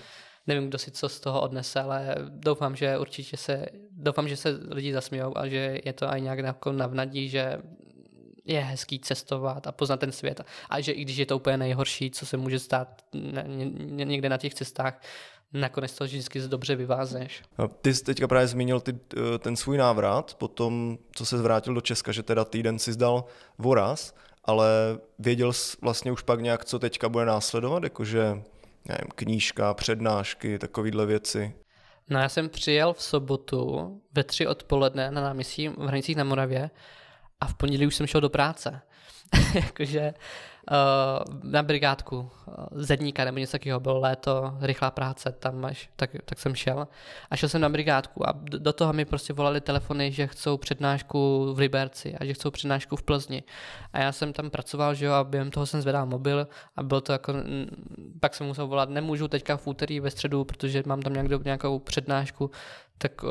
nevím, kdo si co z toho odnese, ale doufám, že určitě se, doufám, že se lidi zasmějou a že je to aj nějak jako navnadí, že je hezký cestovat a poznat ten svět. A že i když je to úplně nejhorší, co se může stát někde na těch cestách, nakonec to vždycky dobře vyvázeš. Ty jsi teďka právě zmínil ty, eh, ten svůj návrat po tom, co se zvrátil do Česka, že teda týden si zdal voraz, ale věděl jsi vlastně už pak nějak, co teďka bude následovat, jakože nevím, knížka, přednášky, takovéhle věci. No já jsem přijel v sobotu ve tři odpoledne na náměstí v Hranicích na Moravě a v pondělí už jsem šel do práce. Jakože uh, na brigádku uh, zedníka nebo něco takového, bylo léto, rychlá práce tam až, tak, tak jsem šel. A šel jsem na brigádku a do, toho mi prostě volali telefony, že chcou přednášku v Liberci a že chcou přednášku v Plzni. A já jsem tam pracoval, že jo, a během toho jsem zvedal mobil a bylo to jako pak jsem musel volat, nemůžu teďka v úterý ve středu, protože mám tam nějakou, nějakou přednášku, tak uh,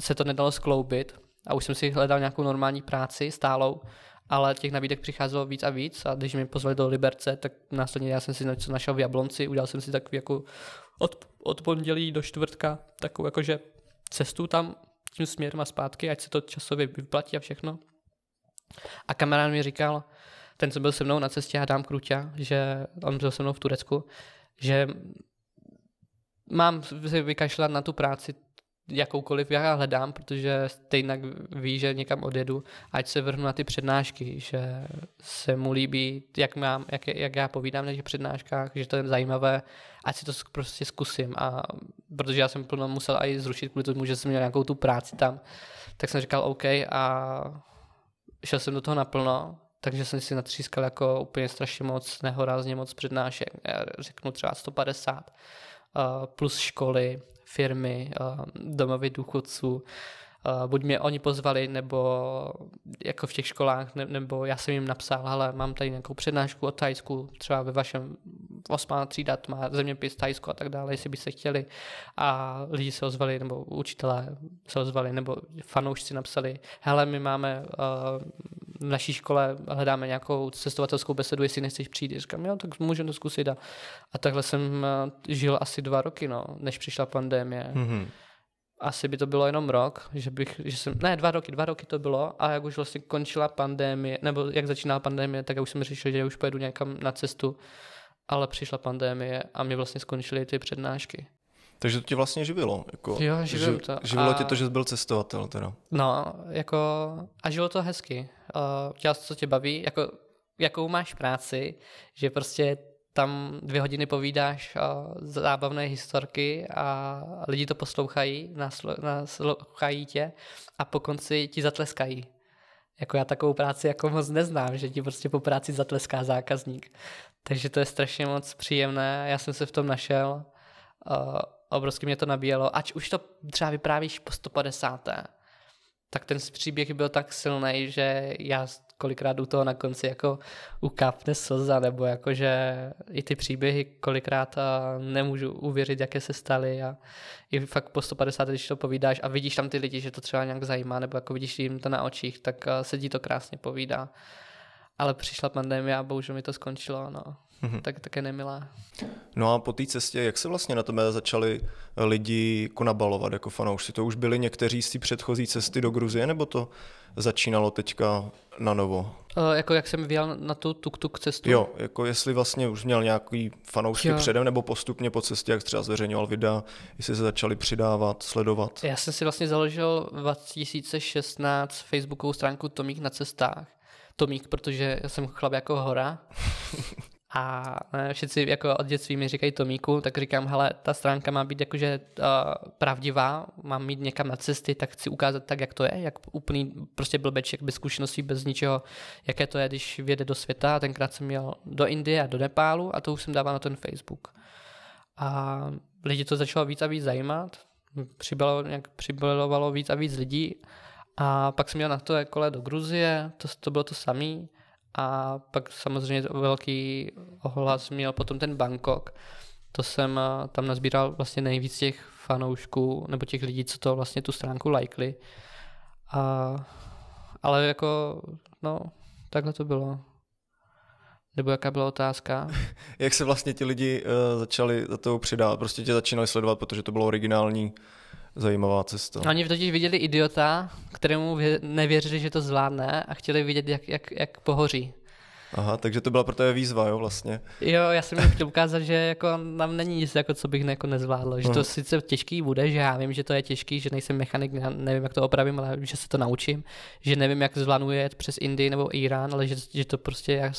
se to nedalo skloubit a už jsem si hledal nějakou normální práci stálou, ale těch nabídek přicházelo víc a víc a když mi pozvali do Liberce, tak následně já jsem si něco našel v Jablonci, udělal jsem si takový jako od, od pondělí do čtvrtka takovou jakože cestu tam tím směrem a zpátky, ať se to časově vyplatí a všechno. A kamarád mi říkal, ten, co byl se mnou na cestě, Adam Kruťa, že on byl se mnou v Turecku, že mám si vykašlat na tu práci jakoukoliv já hledám, protože stejně ví, že někam odjedu, ať se vrhnu na ty přednášky, že se mu líbí, jak, mám, jak, jak já povídám na těch přednáškách, že to je zajímavé, ať si to prostě zkusím. A protože já jsem plno musel i zrušit kvůli tomu, že jsem měl nějakou tu práci tam, tak jsem říkal OK a šel jsem do toho naplno takže jsem si natřískal jako úplně strašně moc, nehorázně moc přednášek, Já řeknu třeba 150, eh, plus školy, firmy, eh, domovy důchodců, eh, buď mě oni pozvali, nebo jako v těch školách, nebo já jsem jim napsal, ale mám tady nějakou přednášku o Tajsku, třeba ve vašem osmá třída má zeměpis tajsku a tak dále, jestli by se chtěli. A lidi se ozvali, nebo učitelé se ozvali, nebo fanoušci napsali, hele, my máme uh, v naší škole hledáme nějakou cestovatelskou besedu, jestli nechceš přijít. Říkám, jo, tak můžeme to zkusit. A, a takhle jsem eh, žil asi dva roky, no, než přišla pandémie. Mm-hmm. Asi by to bylo jenom rok, že bych, že jsem, ne, dva roky, dva roky to bylo a jak už vlastně končila pandémie, nebo jak začínala pandémie, tak já už jsem řešil, že už pojedu někam na cestu, ale přišla pandémie a mi vlastně skončily ty přednášky. Takže to tě vlastně živilo. Jako, jo, živím to. Živilo a... tě to, že jsi byl cestovatel teda. No, jako a žilo to hezky. Eh, dělat to, co tě baví, jako, jakou máš práci, že prostě tam dvě hodiny povídáš uh, zábavné historky a lidi to poslouchají, naslouchají tě a po konci ti zatleskají. Jako já takovou práci jako moc neznám, že ti prostě po práci zatleská zákazník. Takže to je strašně moc příjemné, já jsem se v tom našel. Uh, obrovsky mě to nabíjelo, ať už to třeba vyprávíš po 150 tak ten příběh byl tak silný, že já kolikrát u toho na konci jako ukápne slza, nebo jako, že i ty příběhy kolikrát eh, nemůžu uvěřit, jaké se staly a i fakt po 150, když to povídáš a vidíš tam ty lidi, že to třeba nějak zajímá, nebo jako vidíš jim to na očích, tak eh, sedí to krásně povídá. Ale přišla pandemie a bohužel mi to skončilo, no mm-hmm. tak také nemilá. No a po té cestě, jak se vlastně na tebe začali lidi jako nabalovat jako fanoušci? To už byli někteří z té předchozí cesty do Gruzie, nebo to začínalo teďka na novo? E, jako jak jsem vyjel na tu tuk-tuk cestu? Jo, jako jestli vlastně už měl nějaký fanoušky jo. předem nebo postupně po cestě, jak třeba zveřejňoval videa, jestli se začali přidávat, sledovat. Já jsem si vlastně založil v 2016 facebookovou stránku Tomík na cestách. Tomík, protože jsem chlap jako hora. A všichni jako od dětství mi říkají Tomíku, tak říkám, hele, ta stránka má být jakože uh, pravdivá, mám mít někam na cesty, tak chci ukázat tak, jak to je, jak úplný prostě blbeček bez zkušeností, bez ničeho, jaké to je, když věde do světa. A tenkrát jsem měl do Indie a do Nepálu a to už jsem dával na ten Facebook. A lidi to začalo víc a víc zajímat, přibylo, nějak přibylovalo víc a víc lidí. A pak jsem měl na to kole do Gruzie, to, to bylo to samé. A pak samozřejmě velký ohlas měl potom ten Bangkok. To jsem eh, tam nazbíral vlastně nejvíc těch fanoušků nebo těch lidí, co to vlastně tu stránku lajkli. A, ale jako, no, takhle to bylo. Nebo jaká byla otázka? Jak se vlastně ti lidi uh, začali za to přidávat? Prostě tě začínali sledovat, protože to bylo originální zajímavá cesta. No, oni totiž viděli idiota, kterému nevěřili, že to zvládne a chtěli vidět, jak, jak, jak pohoří. Aha, takže to byla pro tebe výzva, jo, vlastně. Jo, já jsem chtěl ukázat, že jako nám není nic, jako, co bych ne, jako nezvládl. Že to uh-huh. sice těžký bude, že já vím, že to je těžký, že nejsem mechanik, nevím, jak to opravím, ale že se to naučím. Že nevím, jak zvládnu jet přes Indii nebo Irán, ale že, že to prostě já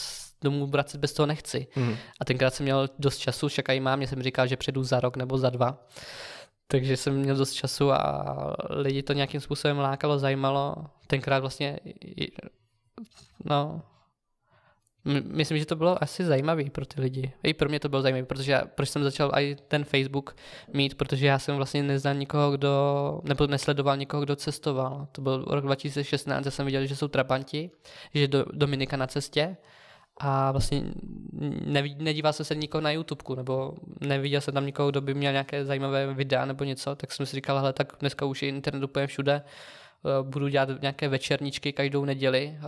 domů vracet bez toho nechci. Uh-huh. A tenkrát jsem měl dost času, čekají mám, mě jsem říkal, že přijdu za rok nebo za dva. Takže jsem měl dost času a lidi to nějakým způsobem lákalo, zajímalo. Tenkrát vlastně, no, myslím, že to bylo asi zajímavé pro ty lidi. I pro mě to bylo zajímavé, protože já, proč jsem začal i ten Facebook mít, protože já jsem vlastně neznal nikoho, kdo, nebo nesledoval nikoho, kdo cestoval. To byl rok 2016, já jsem viděl, že jsou trapanti, že do, Dominika na cestě a vlastně neví, nedívá se se nikoho na YouTube, nebo neviděl jsem tam nikoho, kdo by měl nějaké zajímavé videa nebo něco, tak jsem si říkal, hele, tak dneska už je internet úplně všude, eh, budu dělat nějaké večerničky každou neděli, eh,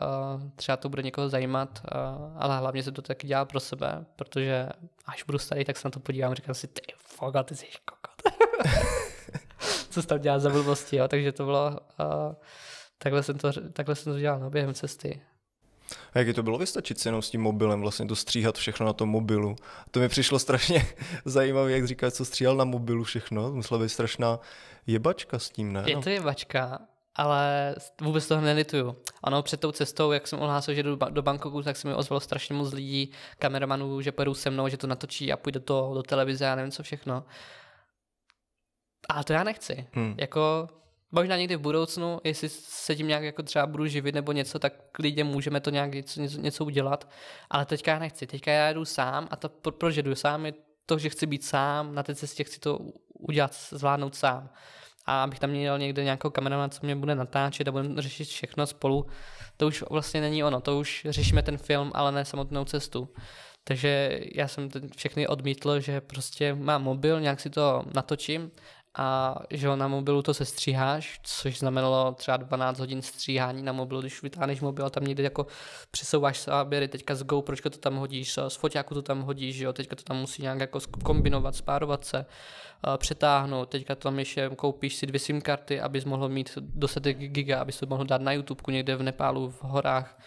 třeba to bude někoho zajímat, eh, ale hlavně se to taky dělá pro sebe, protože až budu starý, tak se na to podívám, říkám si, ty foga, ty jsi kokot. Co se tam dělá za blbosti, jo? takže to bylo, takhle jsem to, takhle jsem to dělal no, během cesty. A jak je to bylo vystačit se jenom s tím mobilem, vlastně to stříhat všechno na tom mobilu. To mi přišlo strašně zajímavé, jak říkat, co stříhal na mobilu všechno. Musela být strašná jebačka s tím, ne? Je no. to jebačka, ale vůbec toho nelituju. Ano, před tou cestou, jak jsem ohlásil, že jdu do Bangkoku, tak se mi ozvalo strašně moc lidí, kameramanů, že půjdu se mnou, že to natočí a půjde to do televize a nevím co všechno. A to já nechci. Hmm. Jako možná někdy v budoucnu, jestli se tím nějak jako třeba budu živit nebo něco, tak klidně můžeme to nějak něco, něco udělat, ale teďka já nechci, teďka já jdu sám a to, protože jdu sám, je to, že chci být sám, na té cestě chci to udělat, zvládnout sám. A abych tam měl někde nějakou kameramana, co mě bude natáčet a budeme řešit všechno spolu, to už vlastně není ono, to už řešíme ten film, ale ne samotnou cestu. Takže já jsem všechny odmítl, že prostě mám mobil, nějak si to natočím a že na mobilu to se stříháš, což znamenalo třeba 12 hodin stříhání na mobilu, když vytáhneš mobil a tam někde jako přesouváš záběry, teďka z proč to tam hodíš, z foťáku to tam hodíš, jo, teďka to tam musí nějak jako kombinovat, spárovat se, eh, přetáhnout, teďka tam ještě koupíš si dvě SIM karty, abys mohl mít dostatek giga, abys to mohl dát na YouTube někde v Nepálu, v horách,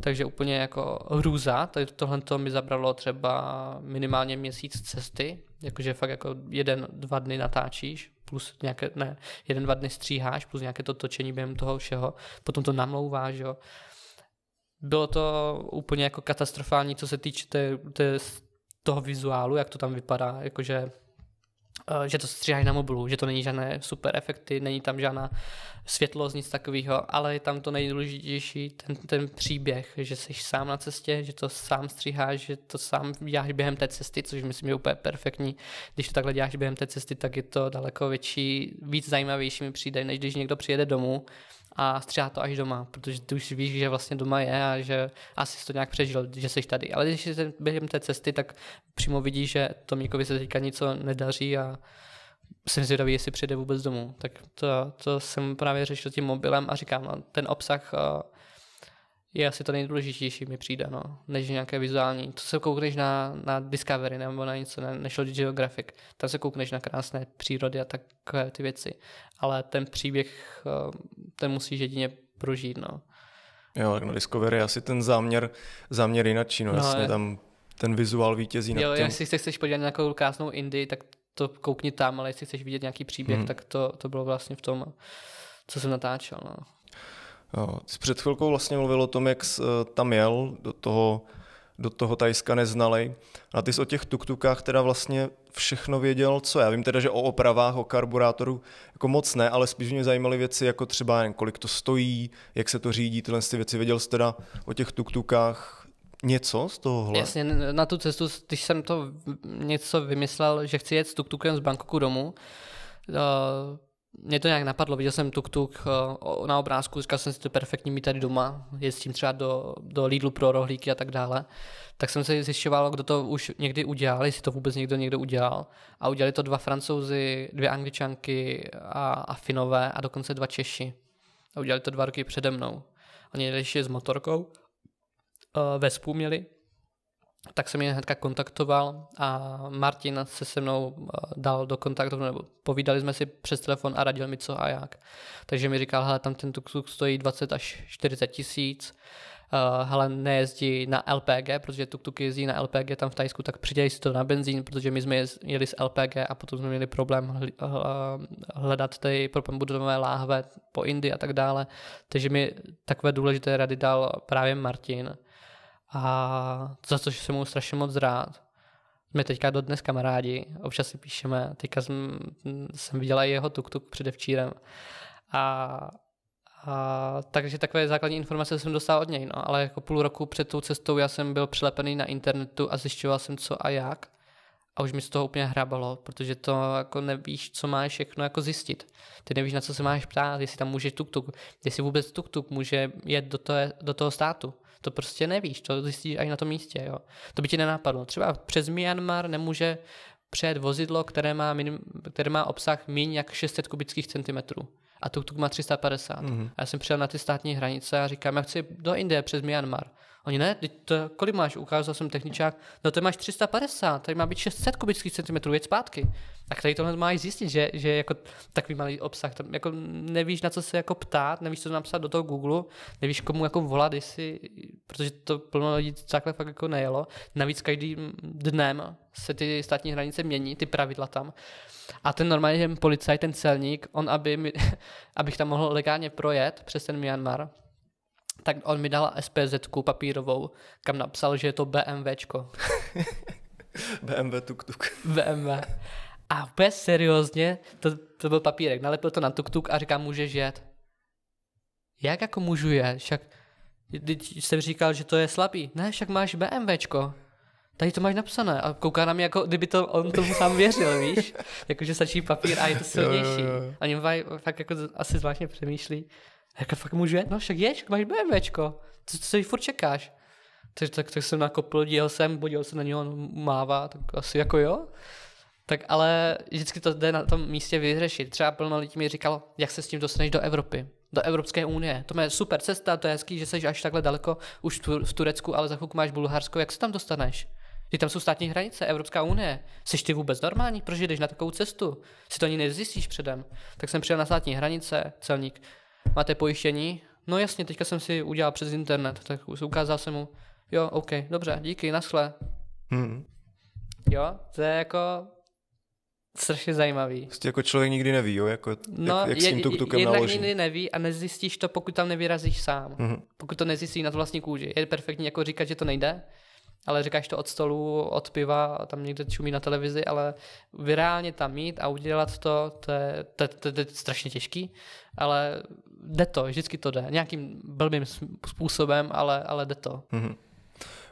takže úplně jako hrůza, tohle to mi zabralo třeba minimálně měsíc cesty, Jakože fakt jako jeden, dva dny natáčíš, plus nějaké, ne, jeden, dva dny stříháš, plus nějaké to točení během toho všeho, potom to namlouváš, jo. Bylo to úplně jako katastrofální, co se týče té, té, toho vizuálu, jak to tam vypadá, jakože Eh, že to stříhají na mobilu, že to není žádné super efekty, není tam žádná světlost, nic takového, ale je tam to nejdůležitější, ten, ten příběh, že jsi sám na cestě, že to sám stříháš, že to sám děláš během té cesty, což myslím je úplně perfektní. Když to takhle děláš během té cesty, tak je to daleko větší, víc zajímavější mi přijde, než když někdo přijede domů a stříhá to až doma, protože ty už víš, že vlastně doma je a že asi jsi to nějak přežil, že jsi tady. Ale když jsi během té cesty, tak přímo vidíš, že Tomíkovi se teďka něco nedaří a jsem zvědavý, jestli přijde vůbec domů. Tak to, to jsem právě řešil tím mobilem a říkám, ten obsah eh, je asi to nejdůležitější, mi přijde, no, než nějaké vizuální. To se koukneš na, na Discovery nebo na něco, na National Geographic, tam se koukneš na krásné přírody a takové ty věci. Ale ten příběh, eh, ten musíš jedině prožít, no. Jo, tak na Discovery asi ten záměr, záměr jinak, no, no jasně, je... tam ten vizuál vítězí nad jo, tím. jestli se chceš podívat na nějakou krásnou Indii, tak to koukni tam, ale jestli chceš vidět nějaký příběh, hmm. tak to, to bylo vlastně v tom, co jsem natáčel, no. Jsi před chvilkou vlastně mluvil o tom, jak jsi eh, tam jel do toho, do toho Tajska neznalej. A ty jsi o těch tuktukách teda vlastně všechno věděl, co já vím teda, že o opravách, o karburátoru jako moc ne, ale spíš mě zajímaly věci jako třeba jen kolik to stojí, jak se to řídí, tyhle ty věci. Věděl jsi teda o těch tuktukách něco z tohohle? Jasně, na tu cestu, když jsem to něco vymyslel, že chci jet s tuktukem z Bangkoku domů, eh, mě to nějak napadlo, viděl jsem tuk-tuk eh, na obrázku, říkal jsem si, to perfektní mít tady doma, je s tím třeba do, do Lidlu pro rohlíky a tak dále. Tak jsem se zjišťoval, kdo to už někdy udělal, jestli to vůbec někdo někdo udělal. A udělali to dva francouzi, dvě angličanky a, a finové a dokonce dva Češi. A udělali to dva roky přede mnou. Oni jeli ještě s motorkou, eh, Vespu měli tak jsem mě hnedka kontaktoval a Martin se se mnou eh, dal do kontaktu, nebo povídali jsme si přes telefon a radil mi co a jak. Takže mi říkal, hele, tam ten tuk stojí 20 až 40 tisíc, eh, hele, nejezdí na LPG, protože tuk-tuky jezdí na LPG tam v Tajsku, tak přidělej si to na benzín, protože my jsme jeli z LPG a potom jsme měli problém eh, hledat ty propanbudové láhve po Indii a tak dále. Takže mi takové důležité rady dal právě Martin a za což jsem mu strašně moc rád. My teďka dnes kamarádi, občas si píšeme, teďka jsem, jsem viděla i jeho tuk-tuk předevčírem. A, a, takže takové základní informace jsem dostal od něj, no, ale jako půl roku před tou cestou já jsem byl přilepený na internetu a zjišťoval jsem co a jak a už mi z toho úplně hrabalo, protože to jako nevíš, co máš všechno jako zjistit. Ty nevíš, na co se máš ptát, jestli tam může tuk-tuk, jestli vůbec tuk-tuk může jet do toho, do toho státu. To prostě nevíš, to zjistíš ani na tom místě. Jo. To by ti nenápadlo. Třeba přes Myanmar nemůže přejet vozidlo, které má, minim, které má obsah méně jak 600 kubických centimetrů. A tuk, tuk má 350. Mm-hmm. A já jsem přijel na ty státní hranice a říkám, já chci do Indie přes Myanmar. Oni ne, to, kolik máš, ukázal jsem techničák, no to máš 350, tady má být 600 kubických centimetrů, jít zpátky. Tak tady tohle máš zjistit, že, že jako takový malý obsah, tam jako nevíš na co se jako ptát, nevíš co napsat do toho Google, nevíš komu jako volat, jestli, protože to plno lidí takhle fakt jako nejelo. Navíc každým dnem se ty státní hranice mění, ty pravidla tam. A ten normálně policaj, ten celník, on aby, abych tam mohl legálně projet přes ten Myanmar, tak on mi dal SPZ papírovou, kam napsal, že je to BMWčko. BMW tuk-tuk. BMW. A úplně seriózně, to, to byl papírek, nalepil to na tuk-tuk a říká, můžeš jet. Jak jako můžu jet? Však když jsem říkal, že to je slabý. Ne, však máš BMWčko. Tady to máš napsané. A kouká na mě, jako kdyby to, on tomu sám věřil, víš? Jakože stačí papír a je to silnější. Oni fakt jako asi zvláštně přemýšlí. Jako fakt můžu jet? No však ješ, máš BMWčko. Co, co, co furt čekáš? Takže tak, tak jsem nakopl, díl jsem, podíval se na něho, on mává, tak asi jako jo. Tak ale vždycky to jde na tom místě vyřešit. Třeba plno lidí mi říkalo, jak se s tím dostaneš do Evropy, do Evropské unie. To je super cesta, to je hezký, že jsi až takhle daleko, už v Turecku, ale za chvilku máš Bulharsko, jak se tam dostaneš? Ty tam jsou státní hranice, Evropská unie. Jsi ty vůbec normální? Proč jdeš na takovou cestu? Si to ani nezjistíš předem. Tak jsem přijel na státní hranice, celník máte pojištění? No jasně, teďka jsem si udělal přes internet, tak ukázal jsem mu, jo, OK, dobře, díky, naschle. Hmm. Jo, to je jako strašně zajímavý. Prostě jako člověk nikdy neví, jo? Jako, no, jak, jak je, s tím tuk tukem jednak naloží. nikdy neví a nezjistíš to, pokud tam nevyrazíš sám. hmm Pokud to nezjistíš na to vlastní kůži. Je perfektní jako říkat, že to nejde, ale říkáš to od stolu, od piva, tam někde čumí na televizi, ale virálně tam mít a udělat to, to je, to, to, to je strašně těžký, ale jde to, vždycky to jde, nějakým blbým způsobem, ale, ale jde to. Mm-hmm.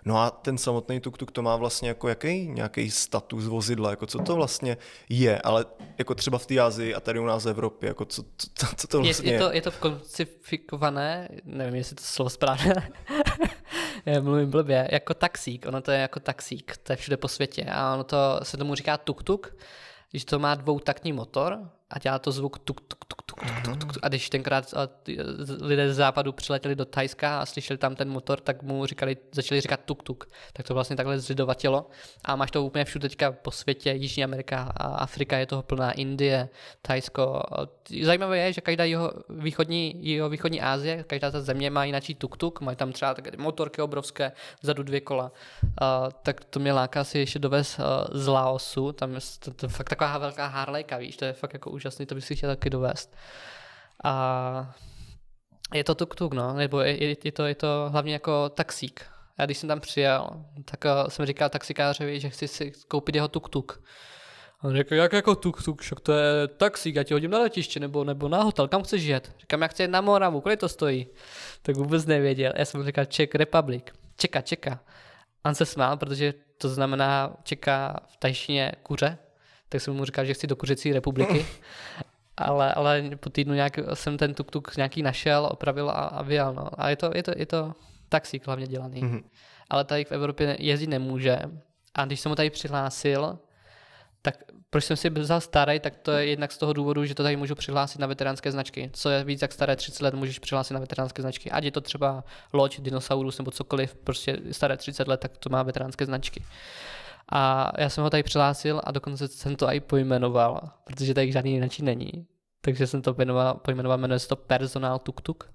No a ten samotný tuk-tuk to má vlastně jako jaký nějaký status vozidla, jako co to vlastně je, ale jako třeba v té Azii a tady u nás v Evropě, jako co, co, co to vlastně je? Je vlastně to, je to koncifikované, nevím, jestli to slovo správně, Já mluvím blbě, jako taxík, ono to je jako taxík, to je všude po světě a ono to se tomu říká tuk-tuk, že to má dvoutaktní motor a dělá to zvuk tuk, tuk, tuk, tuk, tuk, tuk, tuk. A když tenkrát lidé z západu přiletěli do Tajska a slyšeli tam ten motor, tak mu říkali, začali říkat tuk, tuk. Tak to vlastně takhle zřidovatělo. A máš to úplně všude teďka po světě, Jižní Amerika a Afrika je toho plná, Indie, Tajsko. Zajímavé je, že každá jeho východní, jeho východní Ázie, každá ta země má jináčí tuk, tuk, mají tam třeba také motorky obrovské, zadu dvě kola. Uh, tak to mě láká si ještě dovez z Laosu, tam je to, to, fakt taková velká Harlejka, víš, to je fakt jako úžasný, to bych si chtěl taky dovést. A je to tuk-tuk, no, nebo je, je, je, to, je to hlavně jako taxík. Já když jsem tam přijel, tak eh, jsem říkal taxikářovi, že chci si koupit jeho tuk-tuk. on řekl, jak jako tuk-tuk, však to je taxík, já ti hodím na letiště nebo, nebo na hotel, kam chceš jet? Říkám, já chci jet na Moravu, kolik to stojí? Tak vůbec nevěděl, já jsem říkal Czech Republic, čeka, čeka. A on se smál, protože to znamená čeká v tajštině kuře, tak jsem mu říkal, že chci do Kuřecí republiky. ale, ale po týdnu nějak jsem ten tuk-tuk nějaký našel, opravil a, a vyjel. No. A je to, je to, je to taxík hlavně dělaný. Mm-hmm. Ale tady v Evropě jezdit nemůže. A když jsem ho tady přihlásil, tak proč jsem si vzal starý, tak to je jednak z toho důvodu, že to tady můžu přihlásit na veteránské značky. Co je víc jak staré 30 let, můžeš přihlásit na veteránské značky. Ať je to třeba loď, dinosaurus nebo cokoliv, prostě staré 30 let, tak to má veteránské značky. A já jsem ho tady přihlásil a dokonce jsem to i pojmenoval, protože tady žádný jináčí není. Takže jsem to pojmenoval, pojmenoval jmenuje se to Personál Tuk Tuk.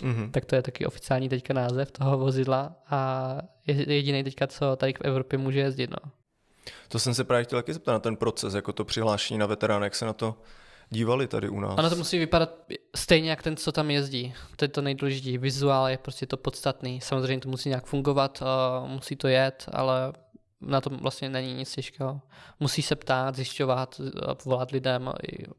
Mm-hmm. Tak to je taky oficiální teďka název toho vozidla a je jediný teďka, co tady v Evropě může jezdit. No. To jsem se právě chtěl taky zeptat na ten proces, jako to přihlášení na veterán, jak se na to dívali tady u nás. Ano, to musí vypadat stejně jak ten, co tam jezdí. To je to nejdůležitější. Vizuál je prostě to podstatný. Samozřejmě to musí nějak fungovat, eh, musí to jet, ale na tom vlastně není nic těžkého. Musí se ptát, zjišťovat, eh, volat lidem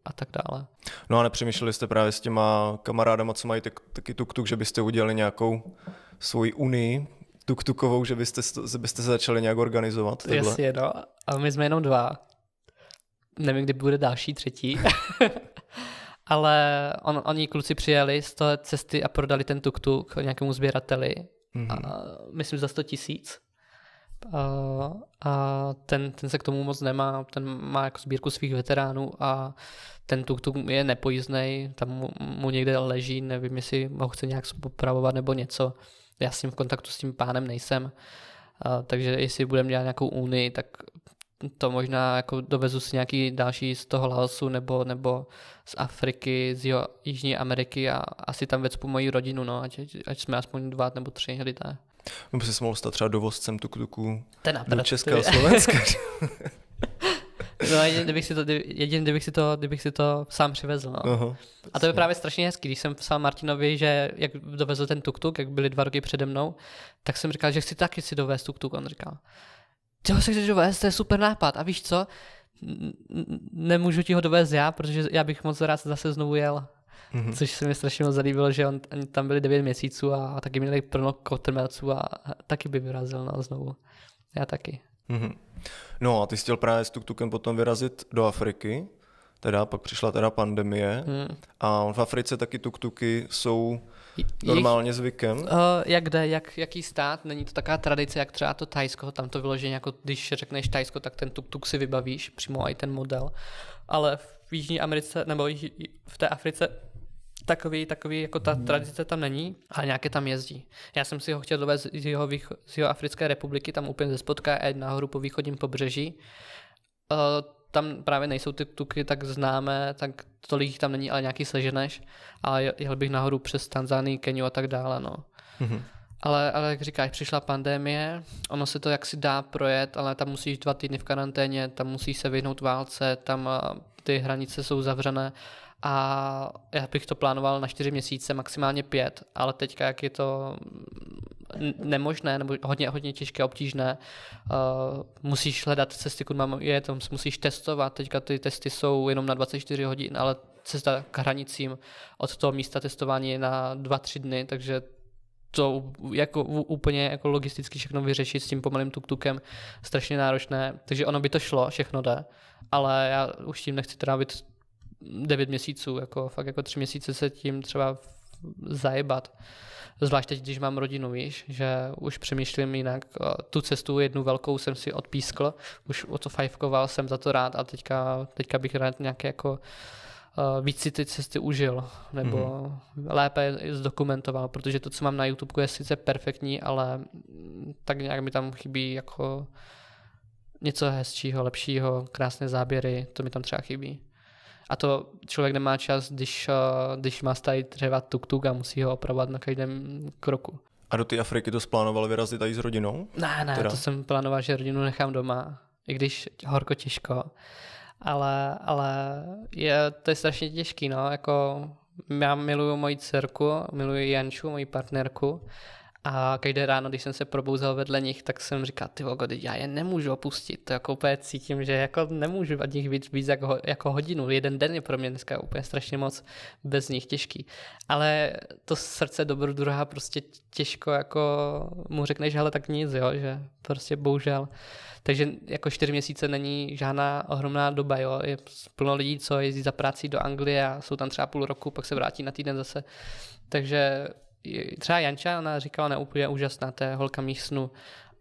a tak dále. No a nepřemýšleli jste právě s těma kamarádama, co mají taky tuk-tuk, že byste udělali nějakou svoji unii tuk-tukovou, že byste, že byste se začali nějak organizovat? Jasně, no. A my jsme jenom dva. Nevím, kdy bude další, třetí. Ale on, oni kluci přijeli z té cesty a prodali ten tuk-tuk nějakému sběrateli. Mm-hmm. A myslím za 100 tisíc a, a ten, ten se k tomu moc nemá, ten má jako sbírku svých veteránů a ten tuk-tuk je nepojízdný, tam mu, mu někde leží, nevím, jestli ho chce nějak popravovat nebo něco. Já s ním v kontaktu s tím pánem nejsem, a, takže jestli budeme dělat nějakou unii, tak to možná jako dovezu si nějaký další z toho Laosu nebo, nebo z Afriky, z jo, Jižní Ameriky a asi tam vezmu moji rodinu, no, ať, ať jsme aspoň dva nebo tři lidé by se mohl stát třeba dovozcem tuktuků do Česka a Slovenska. No, jedině, kdybych si to, jedině, kdybych si to, kdybych si to sám přivezl. No. Uh-huh, a to je právě strašně hezký. Když jsem psal Martinovi, že jak dovezl ten tuktuk, jak byli dva roky přede mnou, tak jsem říkal, že chci taky si dovést tuktuk. On říkal, ty ho se chceš dovést, to je super nápad. A víš co? Nemůžu ti ho dovést já, protože já bych moc rád zase znovu jel mm-hmm. což se mi strašně moc zalíbilo, že on, oni tam byli 9 měsíců a, a taky měli plno kotrmelců a, a taky by vyrazil no, znovu. Já taky. Mm-hmm. No a ty jsi chtěl právě s Tuktukem potom vyrazit do Afriky, teda pak přišla teda pandemie mm. a v Africe taky tuktuky jsou normálně Jich, zvykem? Uh, jak jde, jak, jaký stát, není to taková tradice, jak třeba to Tajsko, tam to vyloženě jako když řekneš Tajsko, tak ten tuktuk si vybavíš, přímo i ten model, ale v Jižní Americe, nebo v té Africe takový, takový, jako ta hmm. tradice tam není, ale nějaké tam jezdí. Já jsem si ho chtěl dovést z jeho, výcho, z jeho Africké republiky, tam úplně ze spotka a nahoru po východním pobřeží. Uh, tam právě nejsou ty tuky tak známé, tak tolik jich tam není, ale nějaký seženeš. A jel bych nahoru přes Tanzánii, Keniu a tak dále, no. Mm-hmm. Ale, ale jak říkáš, přišla pandemie, ono se to jaksi dá projet, ale tam musíš dva týdny v karanténě, tam musíš se vyhnout válce, tam eh, ty hranice jsou zavřené a já bych to plánoval na čtyři měsíce, maximálně pět, ale teďka, jak je to mm, nemožné nebo hodně, hodně těžké, obtížné, uh, musíš hledat cesty, kud mám je, tam musíš testovat, teďka ty testy jsou jenom na 24 hodin, ale cesta k hranicím od toho místa testování je na 2-3 dny, takže to jako úplně jako logisticky všechno vyřešit s tím pomalým tuktukem strašně náročné, takže ono by to šlo, všechno jde, ale já už tím nechci trávit devět měsíců, jako fakt jako tři měsíce se tím třeba zajebat. Zvlášť teď, když mám rodinu, víš, že už přemýšlím jinak. Tu cestu jednu velkou jsem si odpískl, už o to fajfkoval, jsem za to rád a teďka, teďka bych rád nějaké jako víc si ty cesty užil, nebo mm-hmm. lépe zdokumentoval, protože to, co mám na YouTube, je sice perfektní, ale tak nějak mi tam chybí jako něco hezčího, lepšího, krásné záběry, to mi tam třeba chybí. A to člověk nemá čas, když, eh, když má stají třeba tuk-tuk a musí ho opravovat na každém kroku. A do té Afriky to splánoval vyrazit tady s rodinou? Ne, ne, teda? to jsem plánoval, že rodinu nechám doma, i když horko těžko. Ale, ale je, to je strašně těžký, no, jako já miluju moji dcerku, miluji Janču, moji partnerku a každé ráno, když jsem se probouzel vedle nich, tak jsem říkal, ty vogo, já je nemůžu opustit. To jako úplně cítím, že jako nemůžu od nich víc, víc jako, jako hodinu. Jeden den je pro mě dneska úplně strašně moc bez nich těžký. Ale to srdce dobrodruha prostě těžko jako mu řekneš, ale tak nic, jo, že prostě bohužel. Takže jako čtyři měsíce není žádná ohromná doba, jo. Je plno lidí, co jezdí za prací do Anglie a jsou tam třeba půl roku, pak se vrátí na týden zase. Takže třeba Janča, ona říkala na úplně úžasná, to je holka mých snů.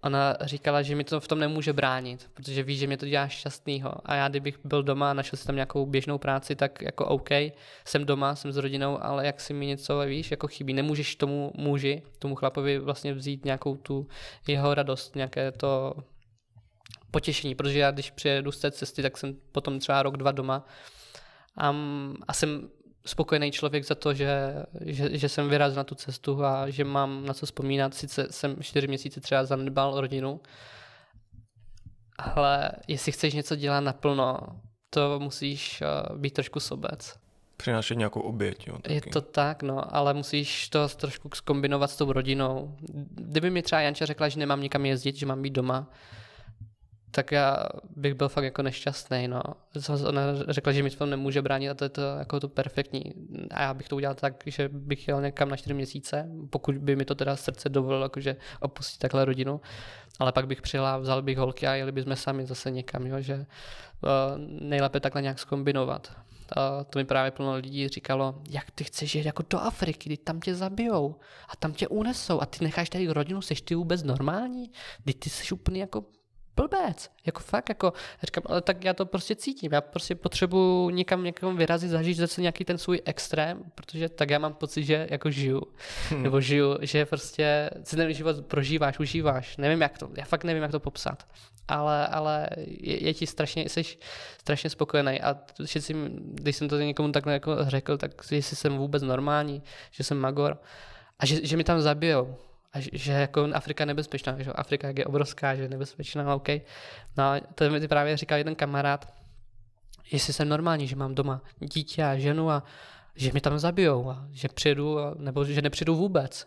Ona říkala, že mi to v tom nemůže bránit, protože ví, že mě to dělá šťastnýho. A já, kdybych byl doma a našel si tam nějakou běžnou práci, tak jako OK, jsem doma, jsem s rodinou, ale jak si mi něco, víš, jako chybí. Nemůžeš tomu muži, tomu chlapovi vlastně vzít nějakou tu jeho radost, nějaké to potěšení, protože já když přijedu z té cesty, tak jsem potom třeba rok, dva doma a, a jsem spokojený člověk za to, že, že, že jsem vyrazil na tu cestu a že mám na co vzpomínat. Sice jsem čtyři měsíce třeba zanedbal rodinu, ale jestli chceš něco dělat naplno, to musíš eh, být trošku sobec. Přinášet nějakou oběť. Jo, taky. Je to tak, no, ale musíš to trošku skombinovat s tou rodinou. Kdyby mi třeba Janča řekla, že nemám nikam jezdit, že mám být doma, tak já bych byl fakt jako nešťastný. No. Ona řekla, že mi to nemůže bránit a to je to jako to perfektní. A já bych to udělal tak, že bych jel někam na čtyři měsíce, pokud by mi to teda srdce dovolilo jakože opustit takhle rodinu. Ale pak bych přijela, vzal bych holky a jeli bychom sami zase někam, jo, že eh, nejlépe takhle nějak skombinovat. A to mi právě plno lidí říkalo, jak ty chceš jít jako do Afriky, ty tam tě zabijou a tam tě unesou a ty necháš tady rodinu, seš ty vůbec normální, když ty jsi úplně jako blbec. Jako fakt, jako říkám, ale tak já to prostě cítím. Já prostě potřebuju někam někam vyrazit, zažít zase nějaký ten svůj extrém, protože tak já mám pocit, že jako žiju. Hmm. Nebo žiju, že prostě si ten život prožíváš, užíváš. Nevím, jak to, já fakt nevím, jak to popsat. Ale, ale je, je ti strašně, jsi strašně spokojený. A všichni, když jsem to někomu takhle jako řekl, tak jestli jsem vůbec normální, že jsem magor a že, že mi tam zabijou a že jako Afrika je nebezpečná, že Afrika je obrovská, že je nebezpečná, OK. No a to mi právě říkal jeden kamarád, jestli jsem normální, že mám doma dítě a ženu a že mi tam zabijou a že přijedu, a, nebo že nepřijedu vůbec.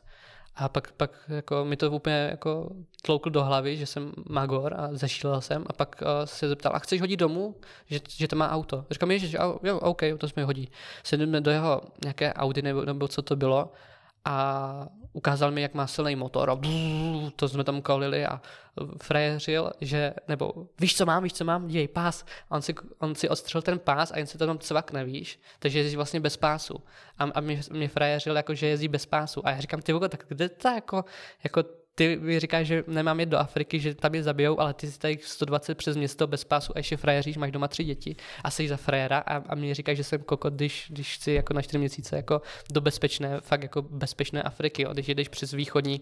A pak, pak jako mi to úplně jako tloukl do hlavy, že jsem magor a zašílel jsem a pak uh, se zeptal, a chceš hodit domů, že, že to má auto. Říkám, že jo, OK, to jsme hodí. Sedíme do jeho nějaké Audi nebo, nebo co to bylo a ukázal mi, jak má silný motor a to jsme tam kolili a frajeřil, že, nebo víš, co mám, víš, co mám, dělej pás. A on si, on si odstřel ten pás a jen se to tam cvakne, víš, takže jezdí vlastně bez pásu. A, a mě, mě frajeřil, jako, že jezdí bez pásu. A já říkám, ty vůbec tak kde to jako, jako ty mi říkáš, že nemám jít do Afriky, že tam je zabijou, ale ty si tady 120 přes město bez pásu a ještě frajeříš, máš doma tři děti a jsi za frajera a, a mě říkáš, že jsem koko, když, když chci jako na čtyři měsíce jako do bezpečné, fakt jako bezpečné Afriky. Jo. Když jdeš přes východní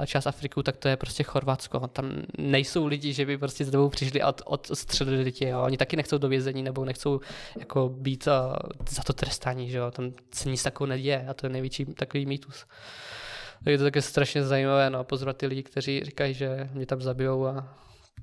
eh, část Afriku, tak to je prostě Chorvatsko. Tam nejsou lidi, že by prostě s tebou přišli a od, odstřelili děti. Jo. Oni taky nechcou do vězení nebo nechcou jako být uh, za to trestání. Že jo. Tam se nic takového neděje a to je největší takový mýtus tak je to také strašně zajímavé, no, pozorovat ty lidi, kteří říkají, že mě tam zabijou a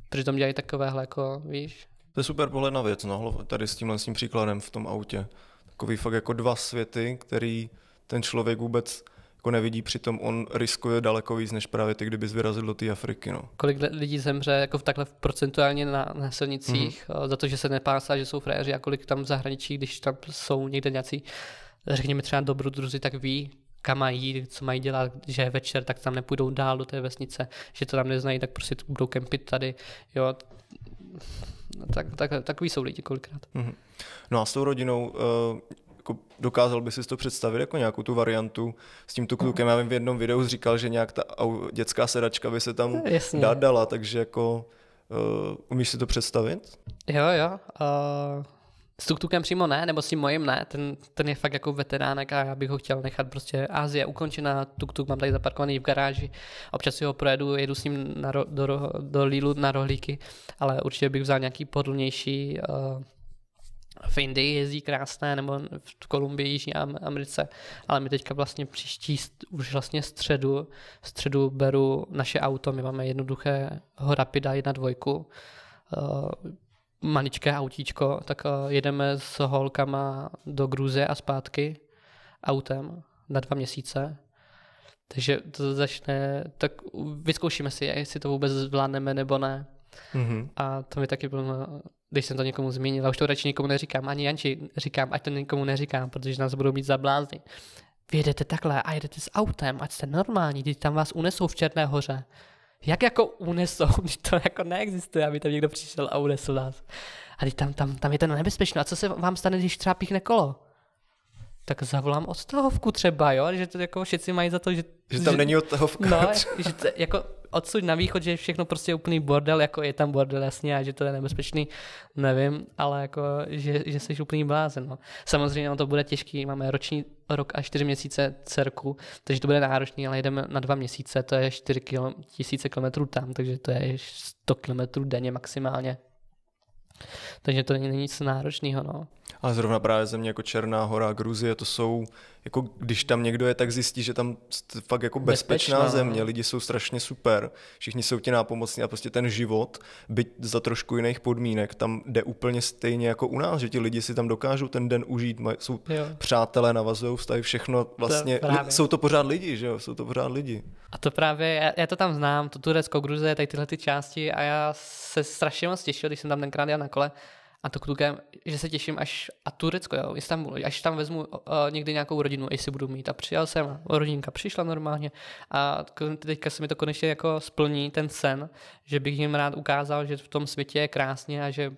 přitom dělají takovéhle, jako, víš. To je super pohled na věc, no, tady s tímhle s tím příkladem v tom autě. Takový fakt jako dva světy, který ten člověk vůbec jako nevidí, přitom on riskuje daleko víc, než právě ty, kdyby vyrazil do té Afriky. No. Kolik lidí zemře jako v takhle procentuálně na, na silnicích mm-hmm. za to, že se nepásá, že jsou fréři a kolik tam v zahraničí, když tam jsou někde nějací, řekněme třeba dobrodruzi, tak ví, kam mají jít, co mají dělat, že je večer, tak tam nepůjdou dál do té vesnice, že to tam neznají, tak prostě budou kempit tady, jo. No, tak, tak, takový jsou lidi kolikrát. Mm-hmm. No a s tou rodinou, uh dokázal by si to představit jako nějakou tu variantu s tím tu klukem. Já vím, v jednom videu říkal, že nějak ta dětská sedačka by se tam Jasně. dát dala, takže jako uh, umíš si to představit? Jo, jo. Uh, s tuktukem přímo ne, nebo s tím mojím ne, ten, ten je fakt jako veteránek a já bych ho chtěl nechat prostě Ázie ukončená, tuktuk mám tady zaparkovaný v garáži, občas si ho projedu, jedu s ním na ro, do, do, do Lílu na rohlíky, ale určitě bych vzal nějaký podlnější, eh, v Indii jezdí krásné, nebo v Kolumbii, Jižní Americe, ale my teďka vlastně příští, už vlastně středu, středu beru naše auto, my máme jednoduché Rapida 1.2, maličké autíčko, tak eh, jedeme s holkama do Gruzie a zpátky autem na dva měsíce. Takže to začne, tak vyzkoušíme si, jestli to vůbec zvládneme nebo ne. Mm-hmm. A to mi taky bylo, když jsem to někomu zmínil, už to radši nikomu neříkám, ani Janči říkám, ať to nikomu neříkám, protože nás budou mít za blázny. Vy jedete takhle a jedete s autem, ať jste normální, když tam vás unesou v Černé hoře jak jako unesou, když to jako neexistuje, aby tam někdo přišel a unesl nás. A když tam, tam, tam je to nebezpečné. A co se vám stane, když třeba píchne kolo? tak zavolám odtahovku třeba, jo, že to jako všetci mají za to, že... Že tam že, není odtahovka. No, že to, jako odsud na východ, že je všechno prostě úplný bordel, jako je tam bordel jasně a že to je nebezpečný, nevím, ale jako, že, že jsi úplný blázen. No. Samozřejmě to bude těžký, máme roční rok a čtyři měsíce cerku, takže to bude náročný, ale jdeme na dva měsíce, to je 4 kilo, tisíce kilometrů tam, takže to je 100 kilometrů denně maximálně. Takže to není nic náročného. No. A zrovna právě země jako Černá hora, Gruzie, to jsou, jako když tam někdo je, tak zjistí, že tam fakt jako bezpečná, bezpečná no. země, lidi jsou strašně super, všichni jsou ti nápomocní a prostě ten život, byť za trošku jiných podmínek, tam jde úplně stejně jako u nás, že ti lidi si tam dokážou ten den užít, maj, jsou jo. přátelé, navazují vztahy, všechno vlastně, to li, jsou to pořád lidi, že jo, jsou to pořád lidi. A to právě, já, já to tam znám, to Turecko, Gruzie, tady tyhle ty části a já se strašně moc těšil, když jsem tam tenkrát jel na kole, a to klukem, že se těším až, a Turecko, jo, Istanbul, až tam vezmu uh, někdy nějakou rodinu, jestli budu mít. A přijel jsem, a rodinka přišla normálně a teďka se mi to konečně jako splní ten sen, že bych jim rád ukázal, že v tom světě je krásně a že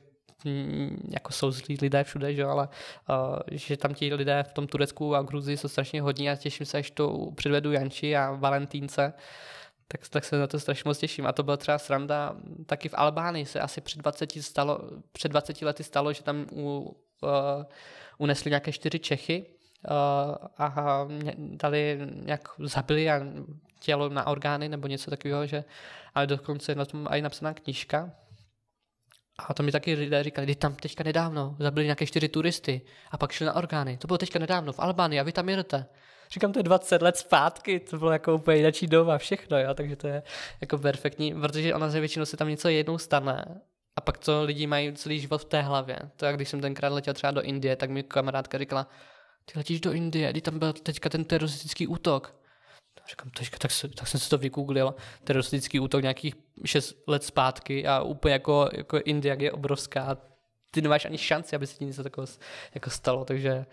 mm, jako jsou zlí lidé všude, že, ale uh, že tam ti lidé v tom Turecku a Gruzii jsou strašně hodní a těším se, až to předvedu Janči a Valentínce. Uh, tak, tak se na to strašně moc těším. A to byla třeba sranda, taky v Albánii se asi před 20, stalo, před 20 lety stalo, že tam u, uh, unesli nějaké čtyři Čechy uh, a dali, jak zabili a tělo na orgány nebo něco takového, že, ale dokonce je na tom i napsaná knížka, a to mi taky lidé říkali, kdy tam teďka nedávno zabili nějaké čtyři turisty a pak šli na orgány. To bylo teďka nedávno v Albánii a vy tam jedete. Říkám, to je 20 let zpátky, to bylo jako úplně jináčí doba, všechno, jo, takže to je jako perfektní, protože ona se většinou se tam něco jednou stane a pak to lidi mají celý život v té hlavě. To jak když jsem tenkrát letěl třeba do Indie, tak mi kamarádka říkala, ty letíš do Indie, kdy tam byl teďka ten teroristický útok. říkám, teďka, tak, se, tak jsem si to vygooglil, teroristický útok nějakých 6 let zpátky a úplně jako, jako Indie, jak je obrovská, ty nemáš ani šanci, aby se ti něco takového jako stalo, takže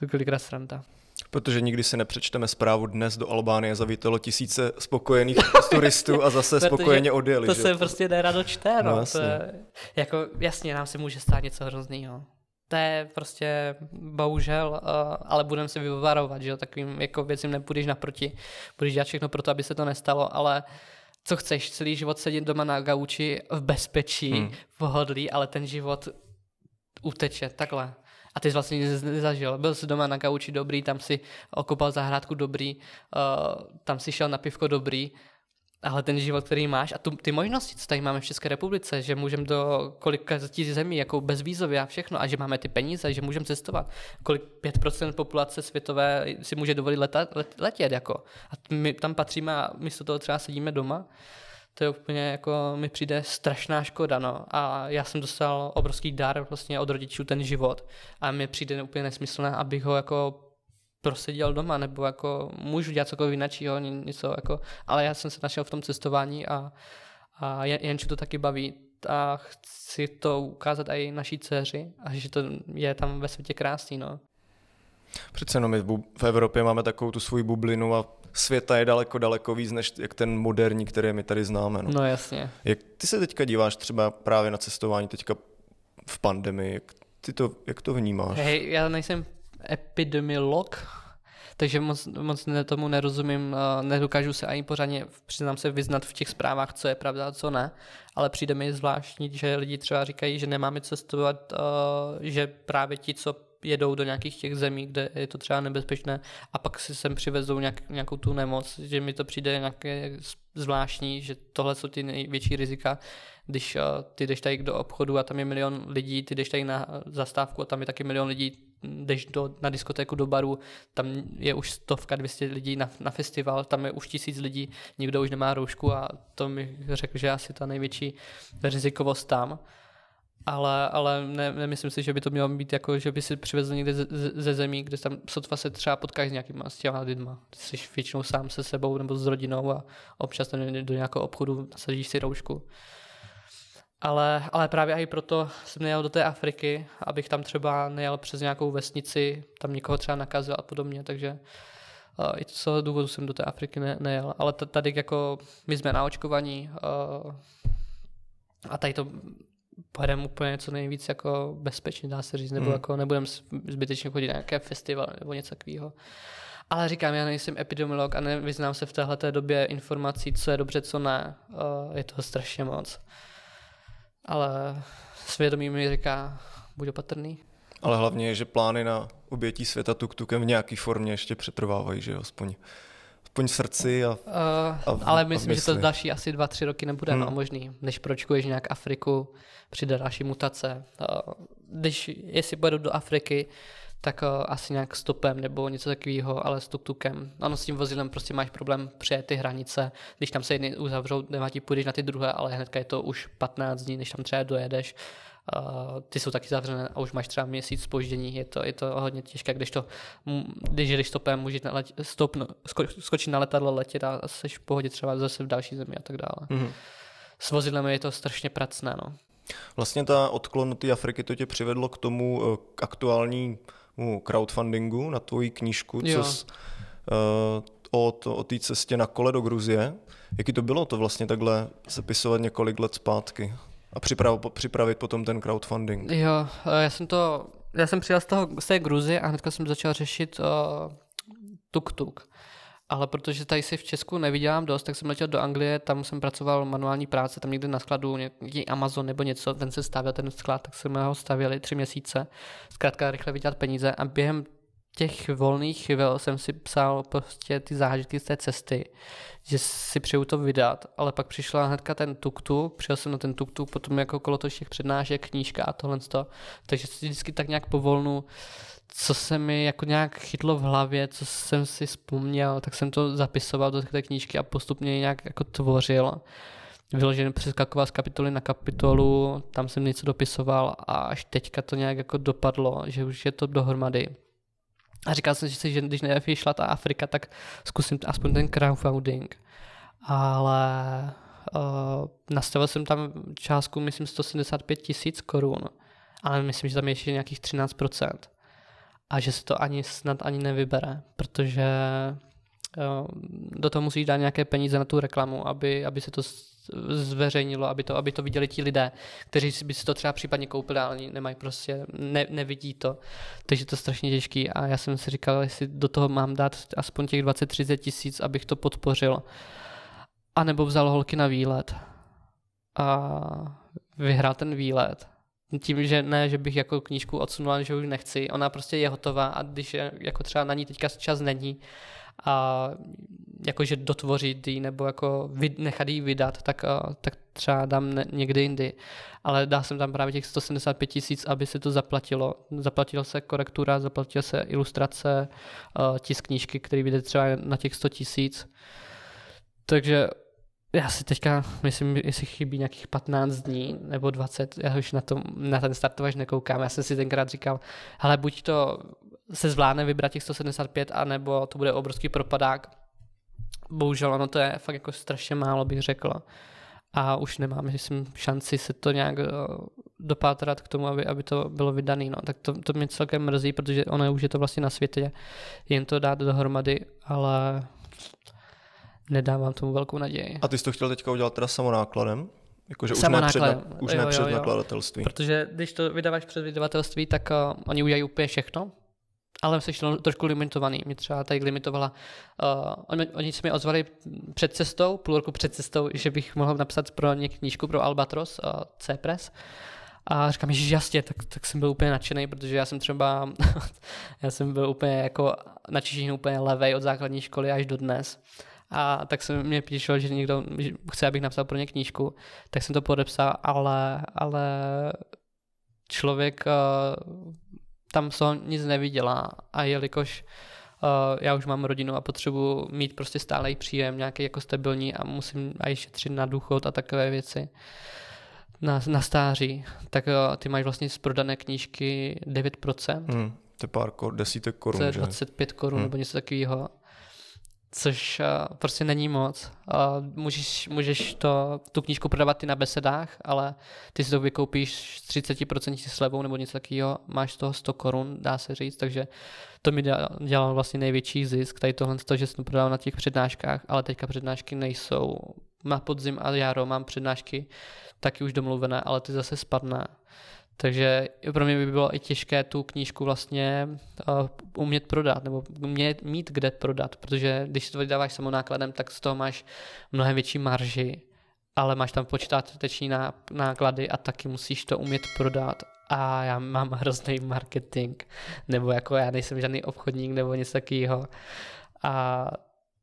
to kolikrát sranda. Protože nikdy si nepřečteme zprávu dnes do Albánie zavítalo tisíce spokojených turistů a zase spokojeně odjeli. To že? se prostě nerad čte, no. no jasně. To je, jako, jasně, nám se může stát něco hroznýho. To je prostě bohužel, eh, ale budeme se vyvarovat, že jo, takovým jako věcím nepůjdeš naproti, budeš dělat všechno pro to, aby se to nestalo, ale co chceš, celý život sedět doma na gauči v bezpečí, hmm. v pohodlí, ale ten život uteče, takhle a ty jsi vlastně nic nezažil. Byl jsi doma na kauči dobrý, tam si okopal zahrádku dobrý, uh, tam si šel na pivko dobrý, ale ten život, který máš a tu, ty možnosti, co tady máme v České republice, že můžeme do kolika tisíc zemí, jako bez vízově a všechno, a že máme ty peníze, že můžeme cestovat. Kolik 5% populace světové si může dovolit leta, let, letět, jako. A my tam patříme a místo toho třeba sedíme doma. Uh, to je úplně jako, mi přijde strašná škoda, no. A já jsem dostal obrovský dar vlastně od rodičů ten život a mi přijde úplně nesmyslné, abych ho jako proseděl doma, nebo jako můžu dělat cokoliv jiného, něco jako, ale já jsem se našel v tom cestování a, a jenču to taky baví a chci to ukázat i naší dceři a že to je tam ve světě krásný, no. Přece jenom my v Evropě máme takovou tu svoji bublinu a světa je daleko, daleko víc, než jak ten moderní, který my tady známe. No, no jasně. Jak ty se teďka díváš třeba právě na cestování teďka v pandemii, jak, ty to, jak to vnímáš? Hej, já nejsem epidemiolog, takže moc, moc ne, tomu nerozumím, eh, nedokážu se ani pořádně, přiznám se, vyznat v těch zprávách, co je pravda a co ne, ale přijde mi zvláštní, že lidi třeba říkají, že nemáme cestovat, eh, že právě ti, co jedou do nějakých těch zemí, kde je to třeba nebezpečné a pak si sem přivezou nějak, nějakou tu nemoc, že mi to přijde nějaké zvláštní, že tohle jsou ty největší rizika, když uh, ty jdeš tady do obchodu a tam je milion lidí, ty jdeš tady na zastávku a tam je taky milion lidí, jdeš do, na diskotéku do baru, tam je už stovka, dvěstě lidí na, na festival, tam je už tisíc lidí, nikdo už nemá roušku a to mi řekl, že asi ta největší rizikovost tam ale, ale ne, nemyslím si, že by to mělo být jako, že by si přivezl někde ze, ze zemí, kde tam sotva se třeba potkáš s nějakýma s těma lidma. Jsi většinou sám se sebou nebo s rodinou a občas tam do nějakého obchodu nasadíš si roušku. Ale, ale právě i proto jsem nejel do té Afriky, abych tam třeba nejel přes nějakou vesnici, tam někoho třeba nakazil a podobně, takže uh, i z toho důvodu jsem do té Afriky ne, nejel. Ale tady jako my jsme naočkovaní uh, eh, a tady to pojedeme úplně co nejvíc jako bezpečně, dá se říct, nebo mm. jako nebudeme zbytečně chodit na nějaké festival nebo něco takového. Ale říkám, já nejsem epidemiolog a nevyznám se v téhle době informací, co je dobře, co ne. Eh, je toho strašně moc. Ale svědomí mi říká, buď opatrný. Ale hlavně je, že plány na obětí světa tuk-tukem v nějaké formě ještě přetrvávají, že aspoň aspoň v srdci. A, uh, a ale myslím, a že to další asi dva, tři roky nebude hmm. no, možný, než pročkuješ nějak Afriku, přijde další mutace. Uh, když, jestli pojedu do Afriky, tak uh, asi nějak stopem nebo něco takového, ale s tuktukem. Ano, s tím vozidlem prostě máš problém přejet ty hranice. Když tam se jedny uzavřou, nemá ti půjdeš na ty druhé, ale hnedka je to už 15 dní, než tam třeba dojedeš. Uh, Eh, ty jsou taky zavřené a už máš třeba měsíc spoždění, je to, je to hodně těžké, když to, mm, když jdeš stopem, můžeš na let, stop, sko, skočit na letadlo, letět a jsi v pohodě třeba zase v další zemi a tak dále. Mm-hmm. S vozidlem je to strašně pracné. No. Vlastně ta odklon ty Afriky to tě přivedlo k tomu eh, k aktuálnímu crowdfundingu na tvoji knížku, jo. co jsi, uh, o, o té cestě na kole do Gruzie. Jaký to bylo to vlastně takhle sepisovat několik let zpátky? a připrav, připravit potom ten crowdfunding. Jo, eh, já jsem to, já jsem přijel z, toho, z té Gruzi a hnedka jsem začal řešit uh, tuk-tuk. Ale protože tady si v Česku nevydělám dost, tak jsem letěl do Anglie, tam jsem pracoval manuální práce, tam někde na skladu, nějaký Amazon nebo něco, ten se stavěl ten sklad, tak jsme ho stavěli tři měsíce. Zkrátka rychle vydělat peníze a během těch volných chvil jsem si psal prostě ty zážitky z té cesty, že si přeju to vydat, ale pak přišla hnedka ten tuktu, přišel jsem na ten tuktu, potom jako kolo všech přednášek, knížka a tohle to, takže si vždycky tak nějak povolnu, co se mi jako nějak chytlo v hlavě, co jsem si vzpomněl, tak jsem to zapisoval do té knížky a postupně nějak jako tvořil vyloženě přeskakoval z kapitoly na kapitolu, tam jsem něco dopisoval a až teďka to nějak jako dopadlo, že už je to dohromady. A říkal jsem si, že když šla ta Afrika, tak zkusím aspoň ten crowdfunding. Ale uh, nastavil jsem tam částku, myslím, 175 tisíc korun, ale myslím, že tam je ještě nějakých 13%. A že se to ani snad ani nevybere, protože uh, do toho musíš dát nějaké peníze na tu reklamu, aby, aby se to zveřejnilo, aby to, aby to viděli ti lidé, kteří by si to třeba případně koupili, ale nemají prostě, ne, nevidí to. Takže to je strašně těžký a já jsem si říkal, jestli do toho mám dát aspoň těch 20-30 tisíc, abych to podpořil. A nebo vzal holky na výlet a vyhrál ten výlet tím, že ne, že bych jako knížku odsunul, že už nechci, ona prostě je hotová a když je, jako třeba na ní teďka čas není a jakože dotvořit ji nebo jako nechat ji vydat, tak, tak třeba dám někdy jindy. Ale dá jsem tam právě těch 175 tisíc, aby se to zaplatilo. Zaplatila se korektura, zaplatila se ilustrace, tisk knížky, který vyjde třeba na těch 100 tisíc. Takže já si teďka myslím, jestli chybí nějakých 15 dní nebo 20, já už na, tom, na ten startovač nekoukám. Já jsem si tenkrát říkal, hele, buď to se zvládne vybrat těch 175, anebo to bude obrovský propadák. Bohužel, ono to je fakt jako strašně málo, bych řekl. A už nemám, myslím, šanci se to nějak eh, dopátrat k tomu, aby, aby to bylo vydané. No. Tak to, to mě celkem mrzí, protože ono už je to vlastně na světě, jen to dát dohromady, ale nedávám tomu velkou naději. A ty jsi to chtěl teďka udělat teda samonákladem? Jakože už, ne, před, už jo, ne před jo, nakladatelství. Protože když to vydáváš před vydavatelství, tak uh, oni udělají úplně všechno, ale jsi trošku limitovaný. Mě třeba tady limitovala, uh, oni, oni se mi ozvali před cestou, půl roku před cestou, že bych mohl napsat pro ně knížku pro Albatros, uh, eh, C-Press. A říkám, že jasně, tak, tak jsem byl úplně nadšený, protože já jsem třeba, já jsem byl úplně jako na úplně levej od základní školy až do dnes. A tak se mě píšel, že někdo že chce, abych napsal pro ně knížku, tak jsem to podepsal, ale, ale člověk uh, tam so nic neviděla a jelikož uh, já už mám rodinu a potřebuji mít prostě stálej příjem, nějaký jako stabilní a musím aj šetřit na důchod a takové věci na, na stáří, tak uh, ty máš vlastně z prodané knížky 9%. Hmm, to je pár kor, desítek korun. To je 25 korun hmm. nebo něco takového což uh, prostě není moc. Uh, můžeš, můžeš to, tu knížku prodávat i na besedách, ale ty si to vykoupíš s 30% slevou nebo něco takového, máš z toho 100 korun, dá se říct, takže to mi dělalo vlastně největší zisk, tady tohle, to, že jsem to prodával na těch přednáškách, ale teďka přednášky nejsou. má podzim a jaro mám přednášky taky už domluvené, ale ty zase spadne. Takže pro mě by bylo i těžké tu knížku vlastně uh, umět prodat, nebo umět mít kde prodat, protože když si to vydáváš samonákladem, tak z toho máš mnohem větší marži, ale máš tam počáteční náklady a taky musíš to umět prodat a já mám hrozný marketing, nebo jako já nejsem žádný obchodník nebo něco takového. A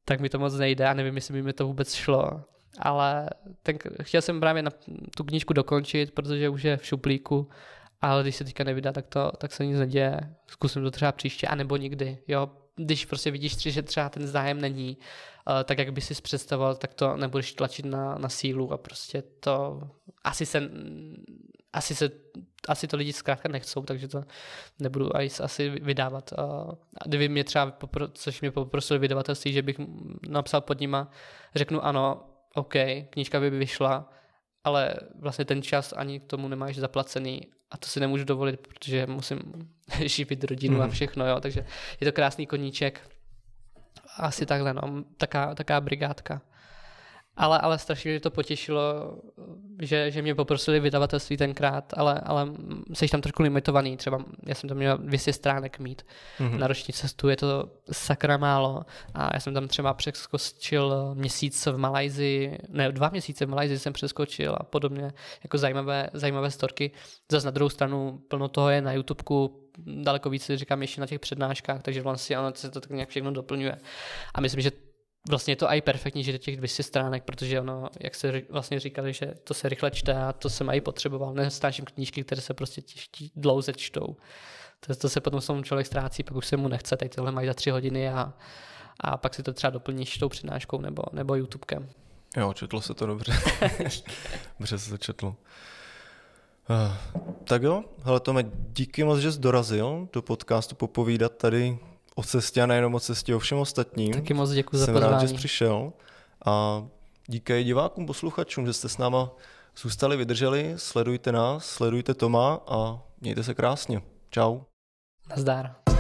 tak mi to moc nejde a nevím, jestli by mi to vůbec šlo ale ten, chtěl jsem právě na tu knížku dokončit, protože už je v šuplíku, ale když se teďka nevydá, tak, to, tak se nic neděje. Zkusím to třeba příště, anebo nikdy. Jo? Když prostě vidíš, že třeba ten zájem není eh, tak, jak by si představoval, tak to nebudeš tlačit na, na sílu a prostě to asi se, asi se asi to lidi zkrátka nechcou, takže to nebudu asi vydávat. Eh, a kdyby mě třeba, popro, což mě poprosili vydavatelství, že bych napsal pod nima, řeknu ano, OK, knížka by vyšla, ale vlastně ten čas ani k tomu nemáš zaplacený a to si nemůžu dovolit, protože musím živit rodinu a mhm. všechno, jo, takže je to krásný koníček. Asi takhle, no, taká, taká brigádka. Ale, ale strašně mě to potěšilo, že, že mě poprosili vydavatelství tenkrát, ale, ale jsi tam trošku limitovaný. Třeba já jsem tam měl 200 stránek mít mm-hmm. na roční cestu, je to sakra málo. A já jsem tam třeba přeskočil měsíc v Malajzi, ne, dva měsíce v Malajzi jsem přeskočil a podobně, jako zajímavé, zajímavé storky. Zas na druhou stranu plno toho je na YouTubeku, daleko víc říkám ještě na těch přednáškách, takže vlastně ono se to tak nějak všechno doplňuje. A myslím, že vlastně je to i perfektní, že těch 200 stránek, protože ono, jak se vlastně říkali, že to se rychle čte a to se i potřeboval. Nestážím knížky, které se prostě těžtí, dlouze čtou. To, to se potom samou člověk ztrácí, pak už se mu nechce, tak tohle mají za tři hodiny a, a pak si to třeba doplníš tou přednáškou nebo, nebo YouTubekem. Jo, četlo se to dobře. dobře se to četlo. Eh, tak jo, hele Tome, díky moc, že jsi dorazil do podcastu popovídat tady o cestě a nejenom o cestě, o všem ostatním. Taky moc děkuji za pozvání. Jsem rád, že jsi přišel a díky divákům, posluchačům, že jste s náma zůstali, vydrželi, sledujte nás, sledujte Toma a mějte se krásně. Čau. Nazdar.